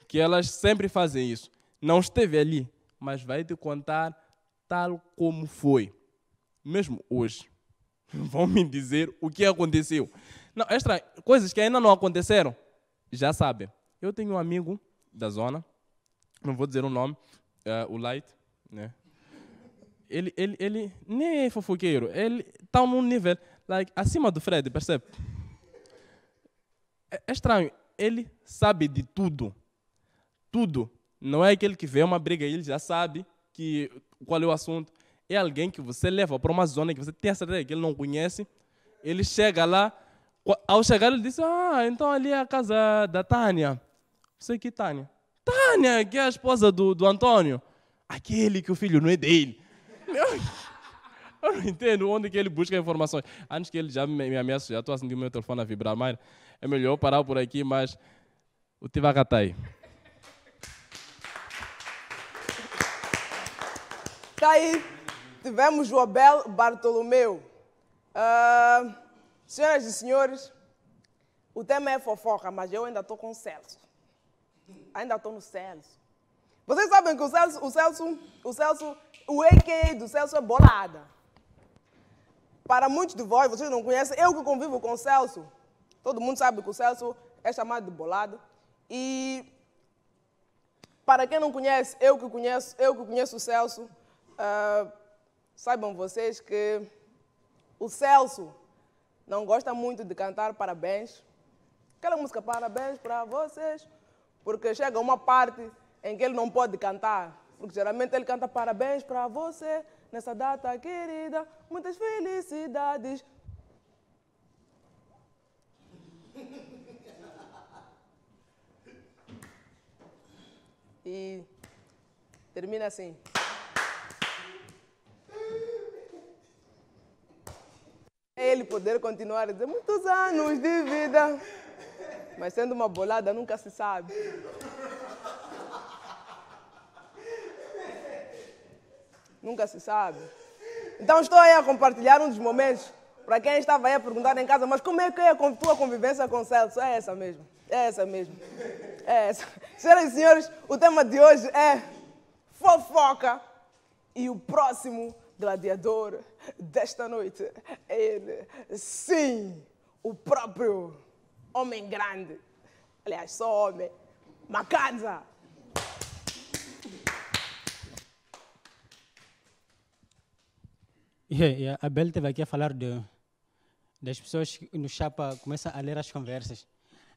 que elas sempre fazem isso. Não esteve ali, mas vai te contar tal como foi. Mesmo hoje vão me dizer o que aconteceu. Não, é estranho. Coisas que ainda não aconteceram, já sabem. Eu tenho um amigo da zona, não vou dizer o nome, eh, o Light, né? Ele, ele, ele nem é fofoqueiro, ele está num nível like, acima do Fred, percebe? É, é estranho, ele sabe de tudo. Tudo. Não é aquele que vê uma briga e ele já sabe que, qual é o assunto é alguém que você leva para uma zona que você tem a certeza que ele não conhece. Ele chega lá, ao chegar ele diz, ah, então ali é a casa da Tânia. Você que Tânia? Tânia, que é a esposa do, do Antônio. Aquele que o filho não é dele. Eu não entendo onde que ele busca informações. Antes que ele já me, me ameace, já assim estou sentindo meu telefone a vibrar, mas é melhor parar por aqui, mas o tá aí. Está aí. Tivemos Joabel Bartolomeu. Uh, senhoras e senhores, o tema é fofoca, mas eu ainda estou com o Celso. Ainda estou no Celso. Vocês sabem que o Celso, o Celso, o Celso, o do Celso é bolada. Para muitos de vós, vocês não conhecem, eu que convivo com o Celso, todo mundo sabe que o Celso é chamado de bolado. E para quem não conhece, eu que conheço, eu que conheço o Celso, uh, Saibam vocês que o Celso não gosta muito de cantar parabéns. Aquela música parabéns para vocês, porque chega uma parte em que ele não pode cantar. Porque geralmente ele canta parabéns para você nessa data querida, muitas felicidades. E termina assim. Ele poder continuar a dizer muitos anos de vida. Mas sendo uma bolada nunca se sabe. Nunca se sabe. Então estou aí a compartilhar um dos momentos para quem estava aí a perguntar em casa, mas como é que é a tua convivência com o Celso? É essa mesmo, é essa mesmo, é essa. Senhoras e senhores, o tema de hoje é fofoca e o próximo gladiador desta noite é ele. Sim, o próprio homem grande. Aliás, só homem. Macanza. Yeah, a Bel teve aqui a falar de, das pessoas que no chapa começam a ler as conversas.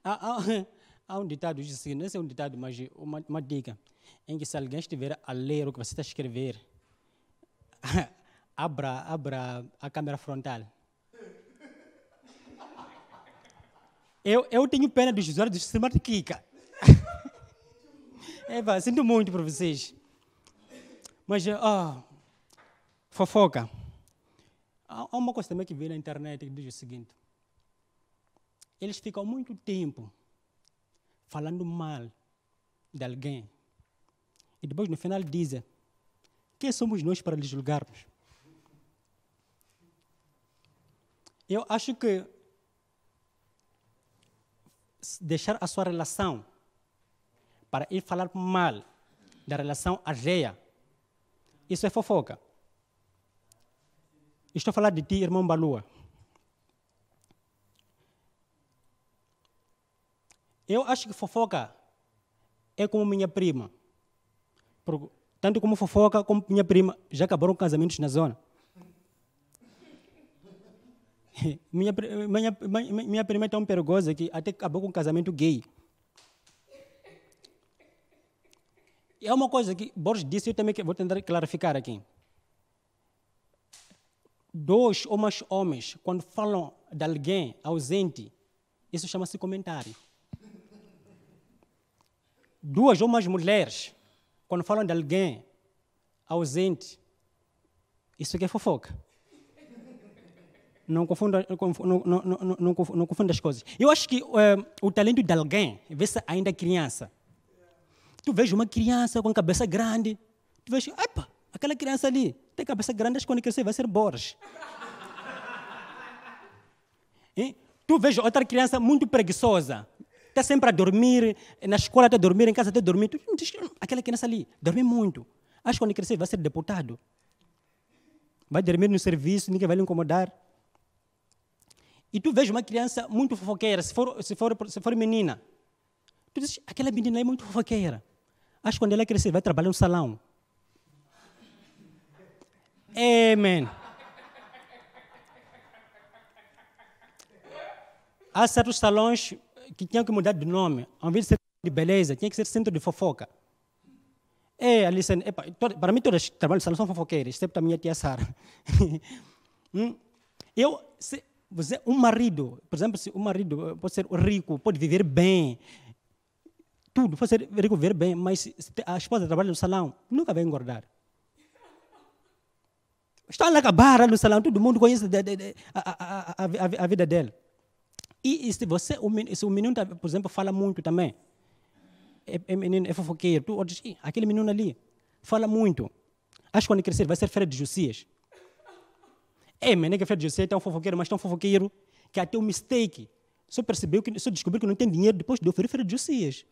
Há, há, há um ditado, não sei se é um ditado, mas uma, uma dica, em que se alguém estiver a ler o que você está a escrever, abra, abra a câmera frontal. Eu, eu tenho pena dos usuários do Smart Kika. Eva, sinto muito para vocês. Mas, oh, fofoca. Há uma coisa também que vem na internet que diz o seguinte. Eles ficam muito tempo falando mal de alguém. E depois, no final, dizem quem somos nós para lhes julgarmos? Eu acho que deixar a sua relação para ir falar mal da relação alheia, isso é fofoca. Estou a falar de ti, irmão Balua. Eu acho que fofoca é como minha prima. Porque tanto como fofoca, como minha prima, já acabaram casamentos na zona. Minha, minha, minha prima é tão perigosa que até acabou com um casamento gay. É uma coisa que Borges disse, eu também vou tentar clarificar aqui. Dois ou mais homens, quando falam de alguém ausente, isso chama-se comentário. Duas ou mais mulheres, quando falam de alguém ausente, isso aqui é fofoca. Não confunda, não, não, não, não confunda as coisas. Eu acho que eh, o talento de alguém, vê se ainda criança. Tu vês uma criança com cabeça grande, tu vês, epa, aquela criança ali tem cabeça grande, acho que quando crescer vai ser Borges. Tu vês outra criança muito preguiçosa, está sempre a dormir, na escola está a dormir, em casa está a dormir. Aquela criança ali dorme muito. Acho que quando crescer vai ser deputado. Vai dormir no serviço, ninguém vai lhe incomodar. E tu vês uma criança muito fofoqueira, se for, se for, se for menina. Tu dizes, aquela menina é muito fofoqueira. Acho que quando ela crescer vai trabalhar no salão. Amém. Há certos salões que tinha que mudar de nome. Ao invés de ser de beleza, tinha que ser centro de fofoca. É, Alicene, é, para mim todos os trabalhos salão são fofoqueiros, excepto a minha tia Sara. Hum? Eu, se, você, um marido, por exemplo, se um marido eh, pode ser rico, pode viver bem, tudo, pode ser rico, viver bem, mas se a esposa trabalha no salão, nunca vai engordar. Está lá com a barra no salão, todo mundo conhece a, a, a, a vida dele. E, se você, se o menino, tá, por exemplo, fala muito também, é, é menino, é fofoqueiro, tu olhas, aquele menino ali fala muito. Acho que quando crescer vai ser feira de Josias. É, menino que é feira de Josias, é tão fofoqueiro, mas tão fofoqueiro que até o mistake só percebeu, que, só descobriu que não tem dinheiro depois de oferecer feira de Josias.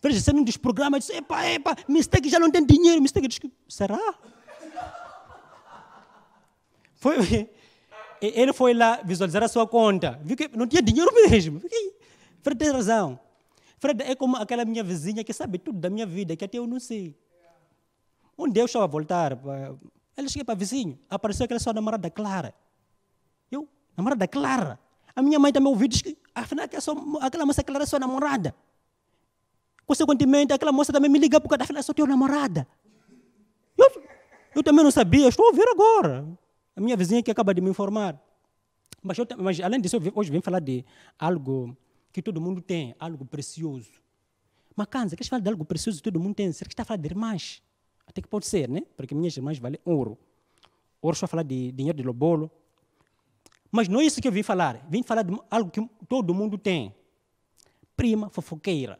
Feira de Josias num dos programas, disse, epa, epa, mistake já não tem dinheiro, mistake, diz, será? Foi ele foi lá visualizar a sua conta, viu que não tinha dinheiro mesmo. Que, Fred tem razão. Fred é como aquela minha vizinha que sabe tudo da minha vida, que até eu não sei. Um dia eu estava a voltar, ela chega para vizinho, apareceu aquela sua namorada Clara. Eu, namorada Clara. A minha mãe também tá ouviu, diz que afinal aquela moça Clara é sua namorada. Consequentemente, aquela moça também me liga porque causa da afinal é sou teu namorada. Eu, eu também não sabia, estou a ouvir agora a minha vizinha que acaba de me informar. Mas, eu, mas além disso, hoje vim falar de algo que todo mundo tem, algo precioso. mas Kanza, queres falar de algo precioso que todo mundo tem? Será que está a falar de irmãs? Até que pode ser, né? Porque minhas irmãs valem ouro. Ouro só falar de dinheiro de lobolo. Mas não é isso que eu vim falar. Vim falar de algo que todo mundo tem. Prima fofoqueira.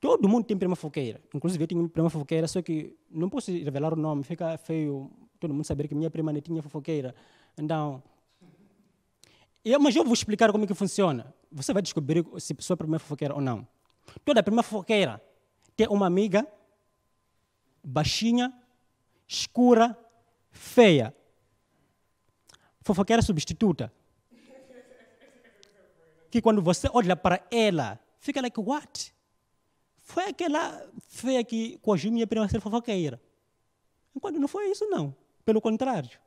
Todo mundo tem prima fofoqueira. Inclusive eu tenho prima fofoqueira, só que não posso revelar o nome, fica feio todo mundo saber que minha prima netinha é fofoqueira. Então, eu, mas eu vou explicar como é que funciona. Você vai descobrir se a sua prima é fofoqueira ou não. Toda prima fofoqueira tem uma amiga baixinha, escura, feia. Fofoqueira substituta. Que quando você olha para ela, fica like, what? Foi aquela feia que cogiu minha prima ser fofoqueira. Enquanto não foi isso, não. Pelo contrário.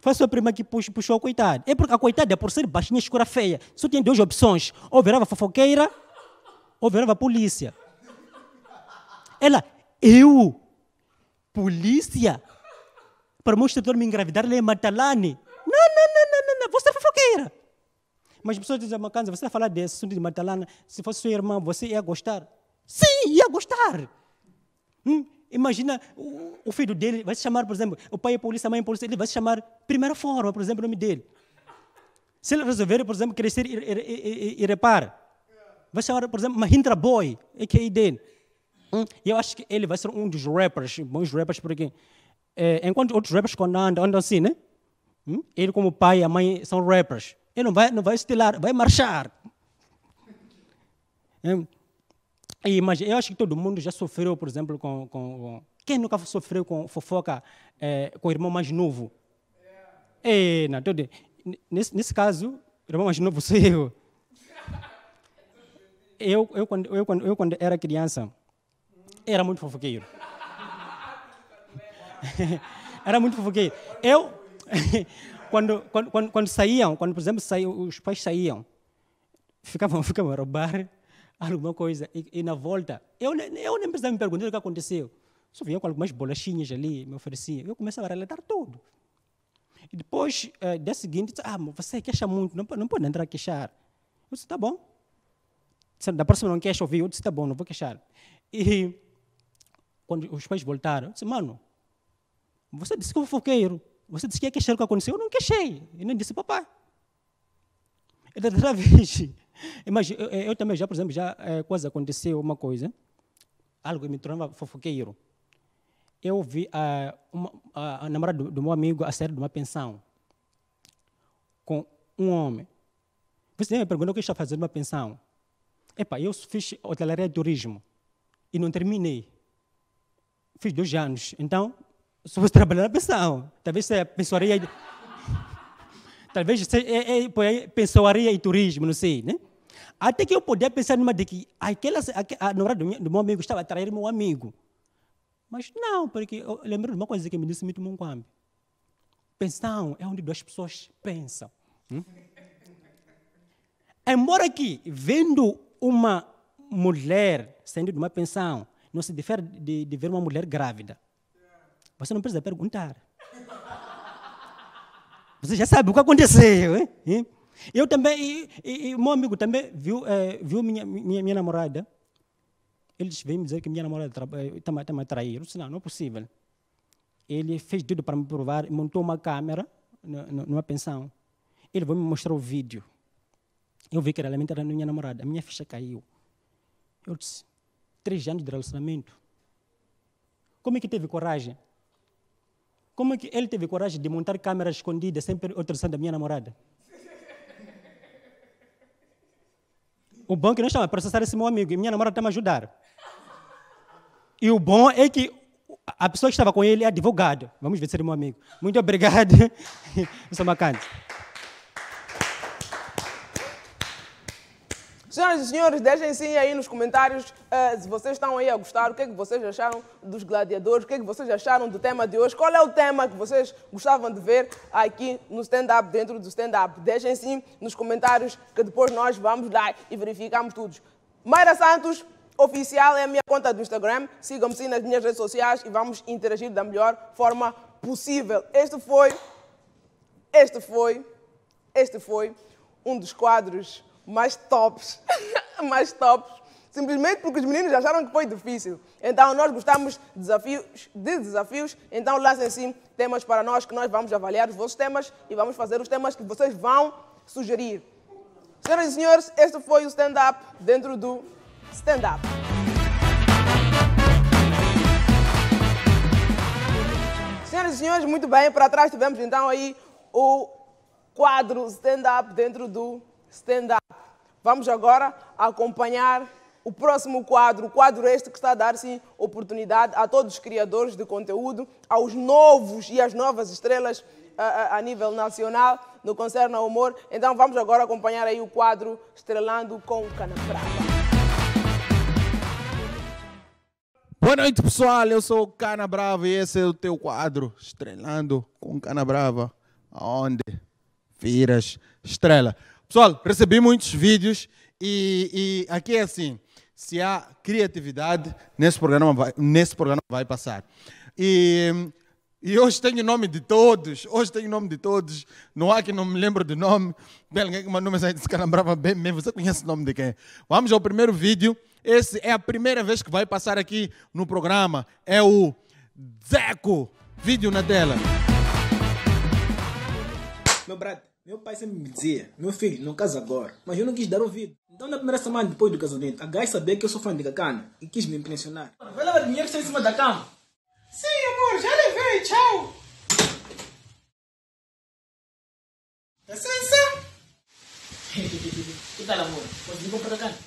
Foi a sua prima que puxou a coitada. É porque a coitada, por ser baixinha, escura, feia, só tinha duas opções. Ou virava fofoqueira, ou virava polícia. Ela, eu, polícia, para o meu instrutor me engravidar, ele é Matalane. Né? Não, não, não, não, não, não, você é fofoqueira. Mas as pessoas dizem, Macanza, você vai falar desse assunto de Matalane, né? se fosse sua irmã, você ia gostar? Sim, ia gostar. Hum? Imagina, o, o filho dele vai se chamar, por exemplo, o pai é polícia, a mãe é polícia, ele vai se chamar primeira forma, por exemplo, o nome dele. Se ele resolver, por exemplo, crescer e, e, e, e repara, vai se chamar, por exemplo, Mahindra Boy, a.k.a. dele. Hum? E eu acho que ele vai ser um dos rappers, bons rappers, porque é, enquanto outros rappers quando andam, andam assim, né? Hum? Ele como pai e a mãe são rappers. Ele não vai, não vai estilar, vai marchar. Hum? imagina, eu acho que todo mundo já sofreu, por exemplo, com. com, com quem nunca sofreu com fofoca é, com o irmão mais novo? É, é não, todo, nesse, nesse caso, o irmão mais novo sou eu. Eu, eu, quando, eu, quando, eu, quando era criança, era muito fofoqueiro. era muito fofoqueiro. Eu, quando, quando, quando, quando saíam, quando, por exemplo, saíam, os pais saíam, ficavam, ficavam a roubar alguma coisa. E, e, na volta, eu, eu nem precisava me perguntar o que aconteceu. Só vinha com algumas bolachinhas ali, me oferecia. Eu começava a relatar tudo. E depois, uh, dia seguinte, disse, ah, você queixa muito, não, não pode entrar a queixar. Eu disse, tá bom. Se da próxima não queixa ouvir, eu disse, tá bom, não vou queixar. E quando os pais voltaram, eu disse, mano, você disse que eu fui Você disse que ia queixar o que aconteceu. Eu não queixei. Eu nem disse, papai. E da outra vez, mas eu, eh, eu, também já, por exemplo, já é, quase aconteceu uma coisa, algo que me tornava fofoqueiro. Eu vi a, ah, uma, a, a namorada do, do, meu amigo a sair de uma pensão com um homem. Você me perguntou o que está fazendo uma pensão. Epa, eu fiz hotelaria de turismo e não terminei. Fiz dois anos. Então, se fosse trabalhar na pensão, talvez a pensaria talvez é, é, é, pensaria em turismo, não sei, né? Até que eu podia pensar numa de que aquela, a, a namorada do, do meu amigo estava a trair meu amigo. Mas não, porque eu lembro de uma coisa que me disse muito Munguambi. Pensão é onde duas pessoas pensam. Hum? Embora que, vendo uma mulher saindo de uma pensão, não se difere de, de ver uma mulher grávida. Você não precisa perguntar você já sabe o que aconteceu. Hein? Eu também, e, e, meu amigo também viu, é, viu minha, minha, minha namorada. Eles vêm me dizer que minha namorada está eh, tá me tá disse Não, não é possível. Ele fez tudo para me provar, montou uma câmera numa pensão. Ele vai me mostrar o vídeo. Eu vi que realmente era minha namorada. A minha ficha caiu. Eu disse, três anos de relacionamento. Como é que teve coragem? Como é que ele teve coragem de montar câmera escondida sempre autorizando a minha namorada? O bom é que não estava a processar esse meu amigo e minha namorada está me ajudar. E o bom é que a pessoa que estava com ele é advogado. Vamos ver se ele é meu amigo. Muito obrigado. Eu sou Macante. Senhoras e senhores, deixem sim aí nos comentários uh, se vocês estão aí a gostar, o que é que vocês acharam dos gladiadores, o que é que vocês acharam do tema de hoje, qual é o tema que vocês gostavam de ver aqui no stand-up, dentro do stand-up. Deixem sim nos comentários que depois nós vamos lá e verificamos todos. Mayra Santos, oficial, é a minha conta do Instagram. Sigam-me sim nas minhas redes sociais e vamos interagir da melhor forma possível. Este foi, este foi, este foi um dos quadros mais tops, mais tops, simplesmente porque os meninos acharam que foi difícil. Então nós gostamos de desafios, de desafios, então lancem sim temas para nós que nós vamos avaliar os vossos temas e vamos fazer os temas que vocês vão sugerir. Senhoras e senhores, este foi o stand-up dentro do stand-up. Senhoras e senhores, muito bem, para trás tivemos então aí o quadro stand-up dentro do stand-up. Vamos agora acompanhar o próximo quadro, o quadro este que está a dar sim oportunidade a todos os criadores de conteúdo, aos novos e às novas estrelas a, a, a nível nacional no Concerno ao Humor. Então vamos agora acompanhar aí o quadro Estrelando com Canabrava. Boa noite, pessoal. Eu sou o Cana Brava e esse é o teu quadro Estrelando com Cana Brava, onde viras estrela. Pessoal, recebi muitos vídeos e, e aqui é assim: se há criatividade, nesse programa vai, nesse programa vai passar. E, e hoje tenho o nome de todos, hoje tenho o nome de todos. Não há que não me lembro de nome. Tem alguém que mandou mensagem disse que lembrava bem mesmo. Você conhece o nome de quem? Vamos ao primeiro vídeo. Esse é a primeira vez que vai passar aqui no programa. É o Zeco. Vídeo na tela. Meu meu pai sempre me dizia, meu filho, não casa agora. Mas eu não quis dar ouvido. Então, na primeira semana depois do casamento, a gás sabia que eu sou fã de Cacana e quis me impressionar. Vai lavar dinheiro que está em cima da cama. Sim, amor, já levei, tchau. É Licença. que tal, amor? Consegui comprar cacana?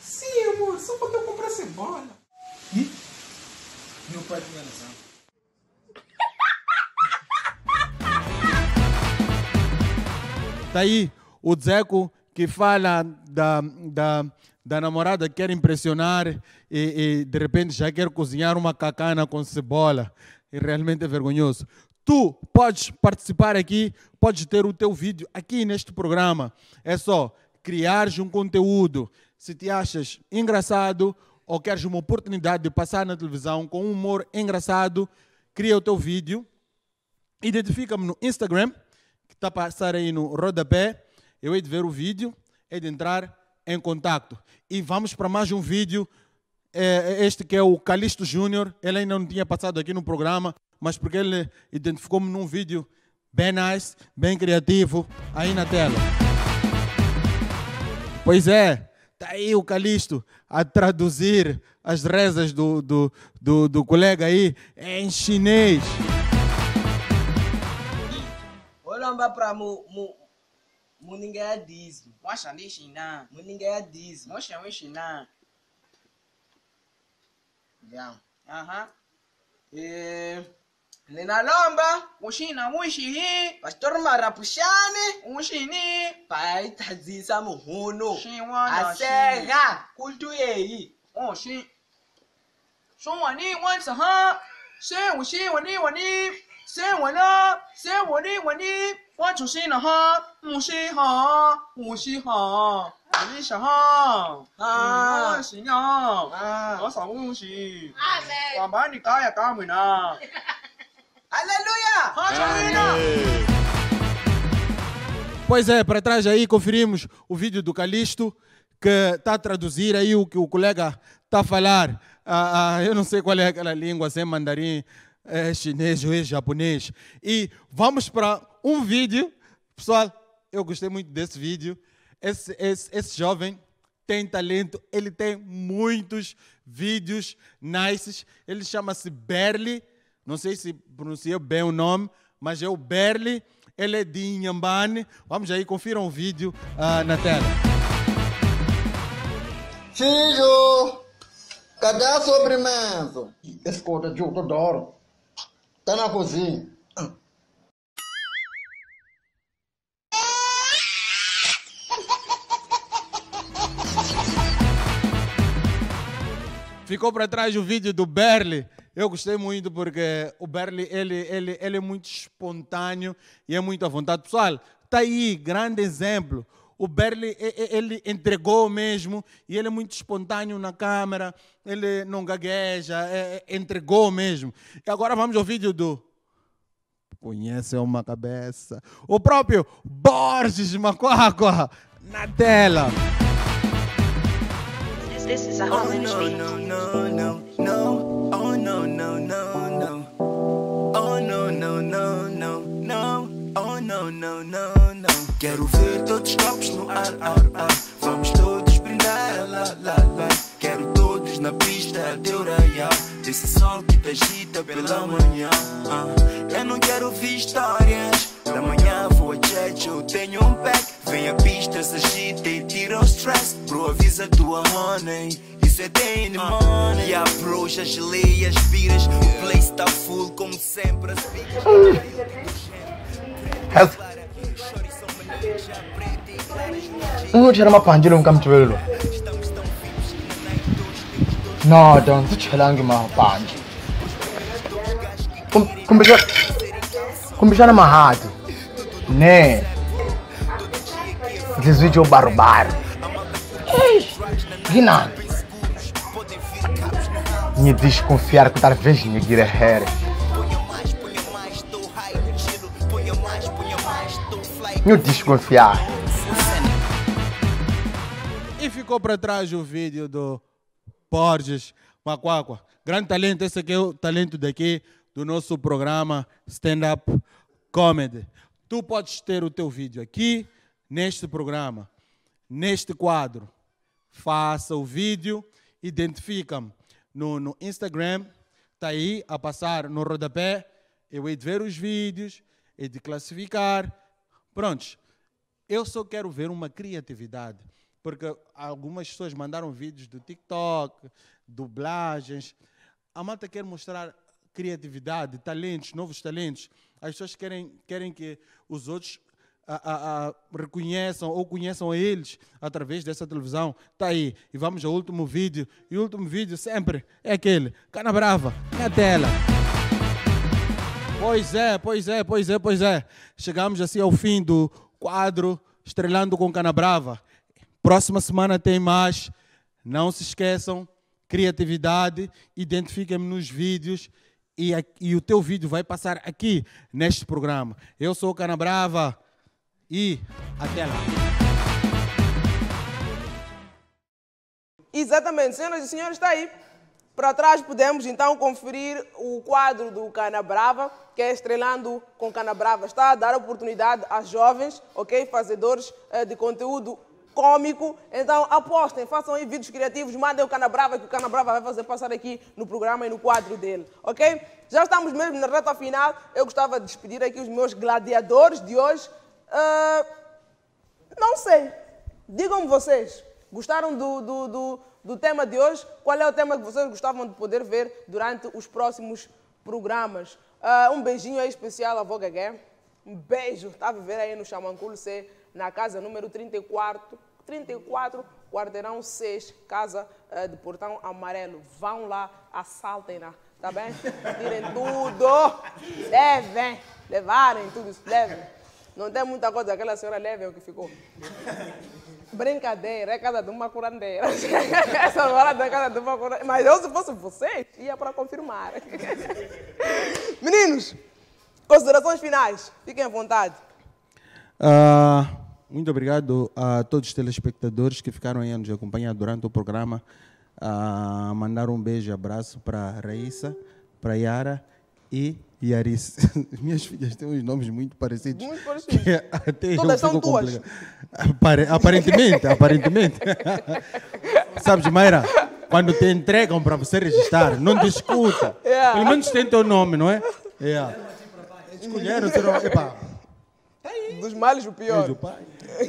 Sim, amor, só para eu comprar cebola. Hum? Meu pai tinha razão. Está aí o Zeco que fala da, da, da namorada que quer impressionar e, e, de repente já quer cozinhar uma cacana com cebola. E é realmente é vergonhoso. Tu podes participar aqui, podes ter o teu vídeo aqui neste programa. É só criar um conteúdo. Se te achas engraçado ou queres uma oportunidade de passar na televisão com um humor engraçado, cria o teu vídeo, identifica-me no Instagram que está a passar aí no rodapé. Eu hei de ver o vídeo, hei de entrar em contato. E vamos para mais um vídeo. É, é, este que é o Calixto Júnior. Ele ainda não tinha passado aqui no programa, mas porque ele identificou-me num vídeo bem nice, bem criativo, aí na tela. Pois é, está aí o Calixto a traduzir as rezas do, do, do, do colega aí em chinês. namba para mu, mu, muningayatismo washandishina muningayatismo moshawishina yeah. aha eh, ninalomba mushina mushihi vashitorumarapushani mushini paitadzisa muhunu asega kultu yeyi oshi showani wansa ha shewushi wani wani shewala shewani wani, wani. 我就是那哈，不是哈，不是哈，不是哈，啊，是呀，我啥东西？爸爸，你干呀干么呢？Aleluia! Pois é, para trás aí conferimos o vídeo do Calixto que está a traduzir aí o que o colega está a falar. Ah, ah, eu não sei qual é aquela língua, sem mandarim, é, chinês, ou é japonês. E vamos para um vídeo. Pessoal, eu gostei muito desse vídeo. Esse, esse, esse jovem tem talento, ele tem muitos vídeos nices. Ele chama-se Berli, não sei se pronunciei bem o nome, mas é o Berli. Ele é de Inhambane. Vamos aí, confiram o vídeo uh, na tela. Filho, cadê a sobremesa? Escuta, outro Doro. Tá na cozinha. Ficou para trás o vídeo do Berli. Eu gostei muito porque o Berli ele, ele, ele é muito espontâneo e é muito à vontade. Pessoal, tá aí, grande exemplo. O Berli, ele entregou mesmo, e ele é muito espontâneo na câmera, ele não gagueja, é, entregou mesmo. E agora vamos ao vídeo do Conhece uma cabeça. O próprio Borges Macuaco na tela. no, no, no, no, no. no, no, no, no. no, no, no, no, no. no, no, no. Quero ver todos os copos no ar, ar, ar. Vamos todos brindar, lá, lá, lá. Quero todos na pista de oraiá. Desse sol que te agita pela manhã. Eu não quero ouvir histórias. Da manhã vou a jet, eu tenho um pack. Vem a pista, se agita e tira o stress. Bro, avisa tua honey. Isso é Dane Money. E a bro, as leias, as viras. O place tá full, como sempre. As uzothela amabhantilo não nada ndizithelanga imabhanti kumbishana mahati ne ndizitsho barubari nginani me desconfiar que talvez neguire here me desconfiar ficou para trás o vídeo do Borges Macuacua. Grande talento, esse aqui é o talento daqui do nosso programa Stand Up Comedy. Tu podes ter o teu vídeo aqui, neste programa, neste quadro. Faça o vídeo, identifica-me no, no Instagram, está aí a passar no rodapé. Eu hei de ver os vídeos, hei de classificar. Prontos. Eu só quero ver uma criatividade porque algumas pessoas mandaram vídeos do TikTok, dublagens. A malta quer mostrar criatividade, talentos, novos talentos. As pessoas querem, querem que os outros a, ah, a, ah, a, ah, reconheçam ou conheçam eles através dessa televisão. Está aí. E vamos ao último vídeo. E o último vídeo sempre é aquele. Cana Brava, na tela. Pois é, pois é, pois é, pois é. Chegamos assim ao fim do quadro Estrelando com Cana Brava. Próxima semana tem mais. Não se esqueçam, criatividade, identifiquem-me nos vídeos e, e, o teu vídeo vai passar aqui neste programa. Eu sou o Canabrava e até lá. Exatamente, senhoras e senhores, está aí. Para trás podemos então conferir o quadro do Cana Brava, que é Estrelando com Cana Brava. Está a dar oportunidade a jovens, ok, fazedores eh, de conteúdo cômico. Então apostem, façam aí vídeos criativos, mandem o Canabrava, que o Canabrava vai fazer passar aqui no programa e no quadro dele, ok? Já estamos mesmo na reta final. Eu gostava de despedir aqui os meus gladiadores de hoje. Uh, não sei. Digam-me vocês, gostaram do, do, do, do tema de hoje? Qual é o tema que vocês gostavam de poder ver durante os próximos programas? Uh, um beijinho aí especial à Voga Um beijo. Está a viver aí no Xamanculo C na casa número 34, 34 quarteirão 6, casa uh, de portão amarelo. Vão lá, assaltem-na, tá bem? Tirem tudo, levem, levarem tudo isso, levem. Não tem muita coisa, aquela senhora leve é o que ficou. Brincadeira, é casa de uma curandeira. Essa hora da é casa de uma curandeira. Mas eu, se fosse vocês, ia para confirmar. Meninos, considerações finais. Fiquem à vontade. Uh... Muito obrigado a todos os telespectadores que ficaram aí a nos acompanhar durante o programa. A ah, mandar um beijo e abraço para Raíssa, para Yara e Yaris. Minhas filhas têm uns nomes muito parecidos. Muito parecidos. Todas são duas. Complicado. Aparentemente, aparentemente. Sabes, Mayra, quando te entregam para você registrar, não discuta. Yeah. É. Pelo menos tem teu nome, não é? Yeah. É. Escolheram o seu nome. Epa, Tá dos males o pior. pai.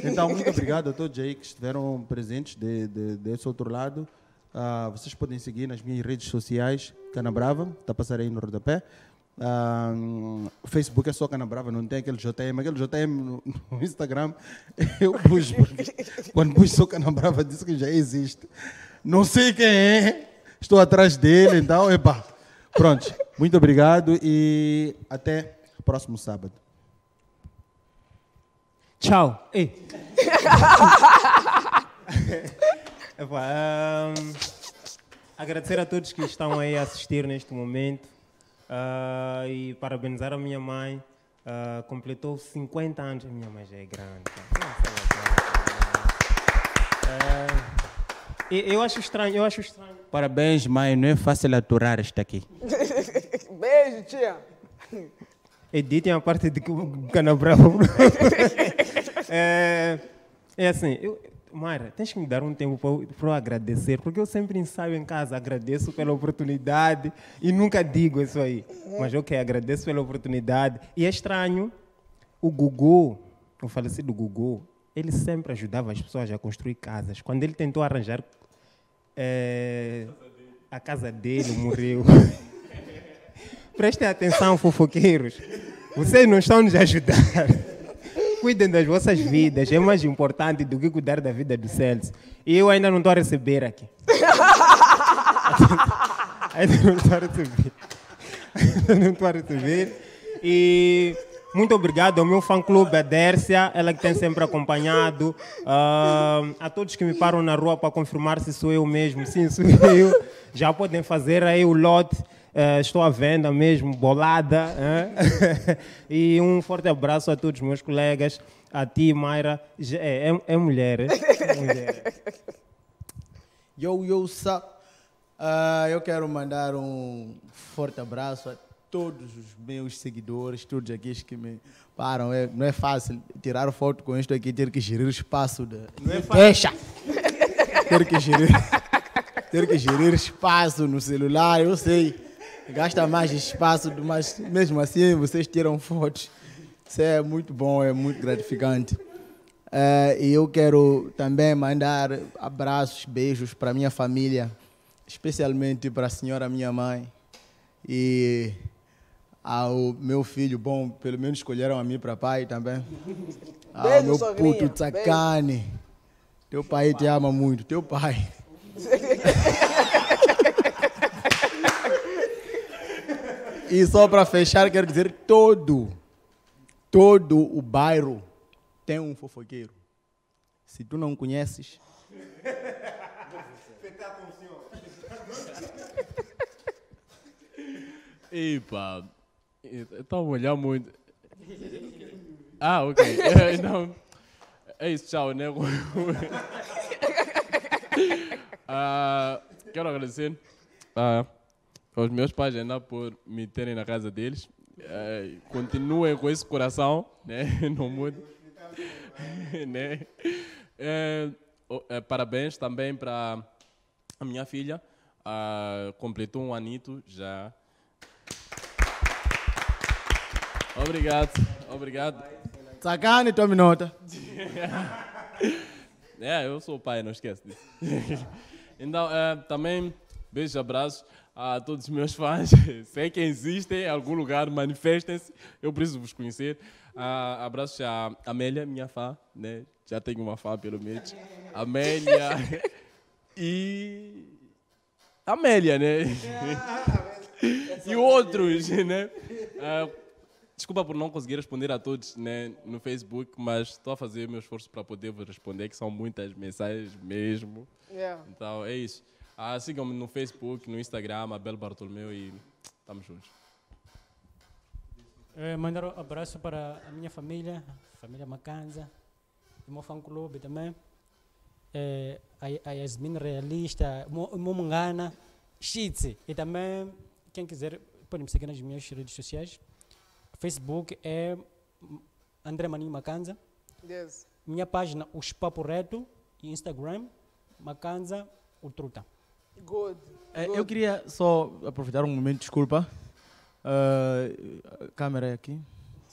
Então, muito obrigado a todos aí que estiveram presentes de, de, desse outro lado. Uh, vocês podem seguir nas minhas redes sociais, Canabrava, está a passar aí no rodapé. Uh, Facebook é só Canabrava, não tem aquele JtM, Aquele JtM no, no Instagram, eu pus, quando pus só Canabrava, disse que já existe. Não sei quem é, estou atrás dele, então, epá. Pronto, muito obrigado e até próximo sábado. Tchau. Ei. Epá, um, agradecer a todos que estão aí a assistir neste momento uh, e parabenizar a minha mãe. Uh, completou 50 anos. A minha mãe já é grande. É é? Ah, eu acho estranho, eu acho estranho. Parabéns, mãe. Não é fácil aturar esta aqui. Beijo, tia. Editem a parte de Canabravo. é, é assim, eu, Mara, tens que me dar um tempo para eu agradecer, porque eu sempre ensaio em casa, agradeço pela oportunidade e nunca digo isso aí. Mas ok, agradeço pela oportunidade. E é estranho, o Gugu, o falecido Gugu, ele sempre ajudava as pessoas a construir casas. Quando ele tentou arranjar é, a casa dele, morreu. Prestem atenção, fofoqueiros. Vocês não estão nos ajudar. Cuidem das vossas vidas. É mais importante do que cuidar da vida do Celso. E eu ainda não estou a receber aqui. ainda não estou a receber. Ainda não estou a receber. E muito obrigado ao meu fã-clube, a Dércia, ela que tem sempre acompanhado. Uh, a todos que me param na rua para confirmar se sou eu mesmo. Sim, sou eu. Já podem fazer aí o lote. Uh, estou à venda mesmo, bolada. Né? e um forte abraço a todos os meus colegas, a ti, Mayra. É, é, é mulher. É, é mulher. yo, yo, sup? Uh, eu quero mandar um forte abraço a todos os meus seguidores, todos aqueles que me param. É, não é fácil tirar foto com isto aqui, ter que gerir o espaço. De... Não é fácil. Deixa! ter que gerir. ter que gerir espaço no celular, eu sei Gasta mais espaço, mas mesmo assim vocês tiram fotos. Isso é muito bom, é muito gratificante. É, e eu quero também mandar abraços, beijos para minha família, especialmente para a senhora minha mãe e ao meu filho. Bom, pelo menos escolheram a mim para pai também. Ao Beijo, meu sogrinha. puto Tsakane. Teu pai te ama muito, teu pai. E só para fechar, quero dizer: todo, todo o bairro tem um fofoqueiro. Se tu não conheces. Epa, estão a olhar muito. Ah, ok. Então, é isso, tchau, né? uh, quero agradecer. Uh, aos meus pais ainda por me terem na casa deles. É, continuem com esse coração, né? Não mude. né? Eh, eh, parabéns também para a minha filha. Uh, completou um anito já. Obrigado, obrigado. Sacane tua minota. É, eu sou o pai, não esquece disso. Então, uh, também, beijos, abraços a todos os meus fãs. Sei que existem em algum lugar, manifestem-se. Eu preciso vos conhecer. Ah, abraço a Amélia, minha fã, né? Já tenho uma fã, pelo menos. Amélia e... Amélia, né? e outros, né? Ah, desculpa por não conseguir responder a todos né, no Facebook, mas estou a fazer o meu esforço para poder vos responder, que são muitas mensagens mesmo. É. Então, é isso. Ah, Sigam-me no Facebook, no Instagram, Abel Bartolomeu e estamos juntos. É, eh, mandar um abraço para a minha família, família Macanza, o meu fã-clube também, é, a, a Yasmin Realista, o meu Mungana, Shitsi. E também, quem quiser, podem me seguir nas minhas redes sociais. Facebook é André Maninho Macanza. Yes. Minha página, Os Papo Reto, e Instagram, Macanza, o Truta. Good. É, Good. Eu queria só aproveitar um momento, desculpa. Uh, ah, a câmera é aqui.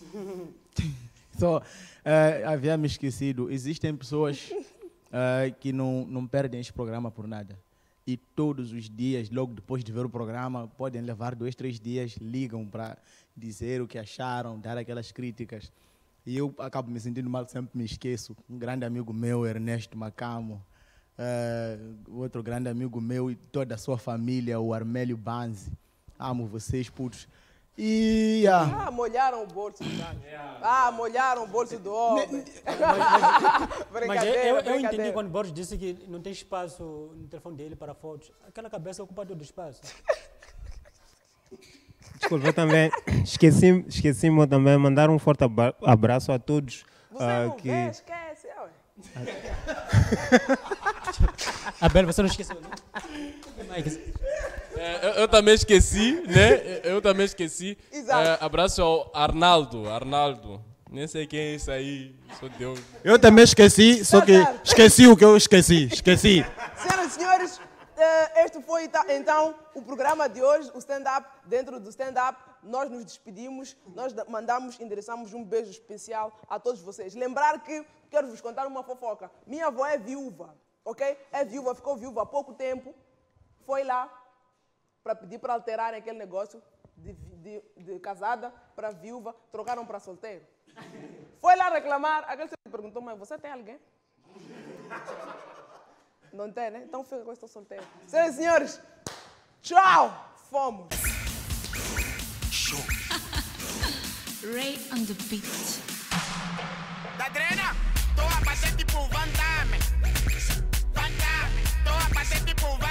só, so, uh, ah, havia me esquecido. Existem pessoas uh, que não, não perdem este programa por nada. E todos os dias, logo depois de ver o programa, podem levar dois, três dias, ligam para dizer o que acharam, dar aquelas críticas. E eu acabo me sentindo mal, sempre me esqueço. Um grande amigo meu, Ernesto Macamo, uh, outro grande amigo meu e toda a sua família, o Armélio Banzi. Amo vocês, putos. E, ah, ah, molharam o bolso do é. Ah, molharam o bolso do homem. mas, mas eu, eu entendi quando o Borges disse que não tem espaço no telefone dele para fotos. Aquela cabeça ocupa todo o espaço. Desculpa, também esqueci-me esqueci também mandar um forte abraço a todos. Você uh, não que... vê, esquece. Abel, você não esqueceu, né? É, eu, eu, também esqueci, né? Eu também esqueci. É, abraço ao Arnaldo. Arnaldo. Nem sei quem é isso aí. Sou Deus. Eu também esqueci, só que esqueci o que eu esqueci. Esqueci. Senhoras e senhores, eh, este foi tá, então o programa de hoje, o stand-up. Dentro do stand-up, nós nos despedimos, nós mandamos, endereçamos um beijo especial a todos vocês. Lembrar que quero vos contar uma fofoca. Minha avó é viúva ok? É viúva, ficou viúva há pouco tempo, foi lá para pedir para alterar aquele negócio de, de, de casada para viúva, trocaram para solteiro. Foi lá reclamar, aquele senhor perguntou, mas você tem alguém? Não tem, né? Então fica com esse solteiro. Senhoras e senhores, tchau! Fomos! Show! Ray on the beat. Da drena, tô a passar tipo vantagem. Yes.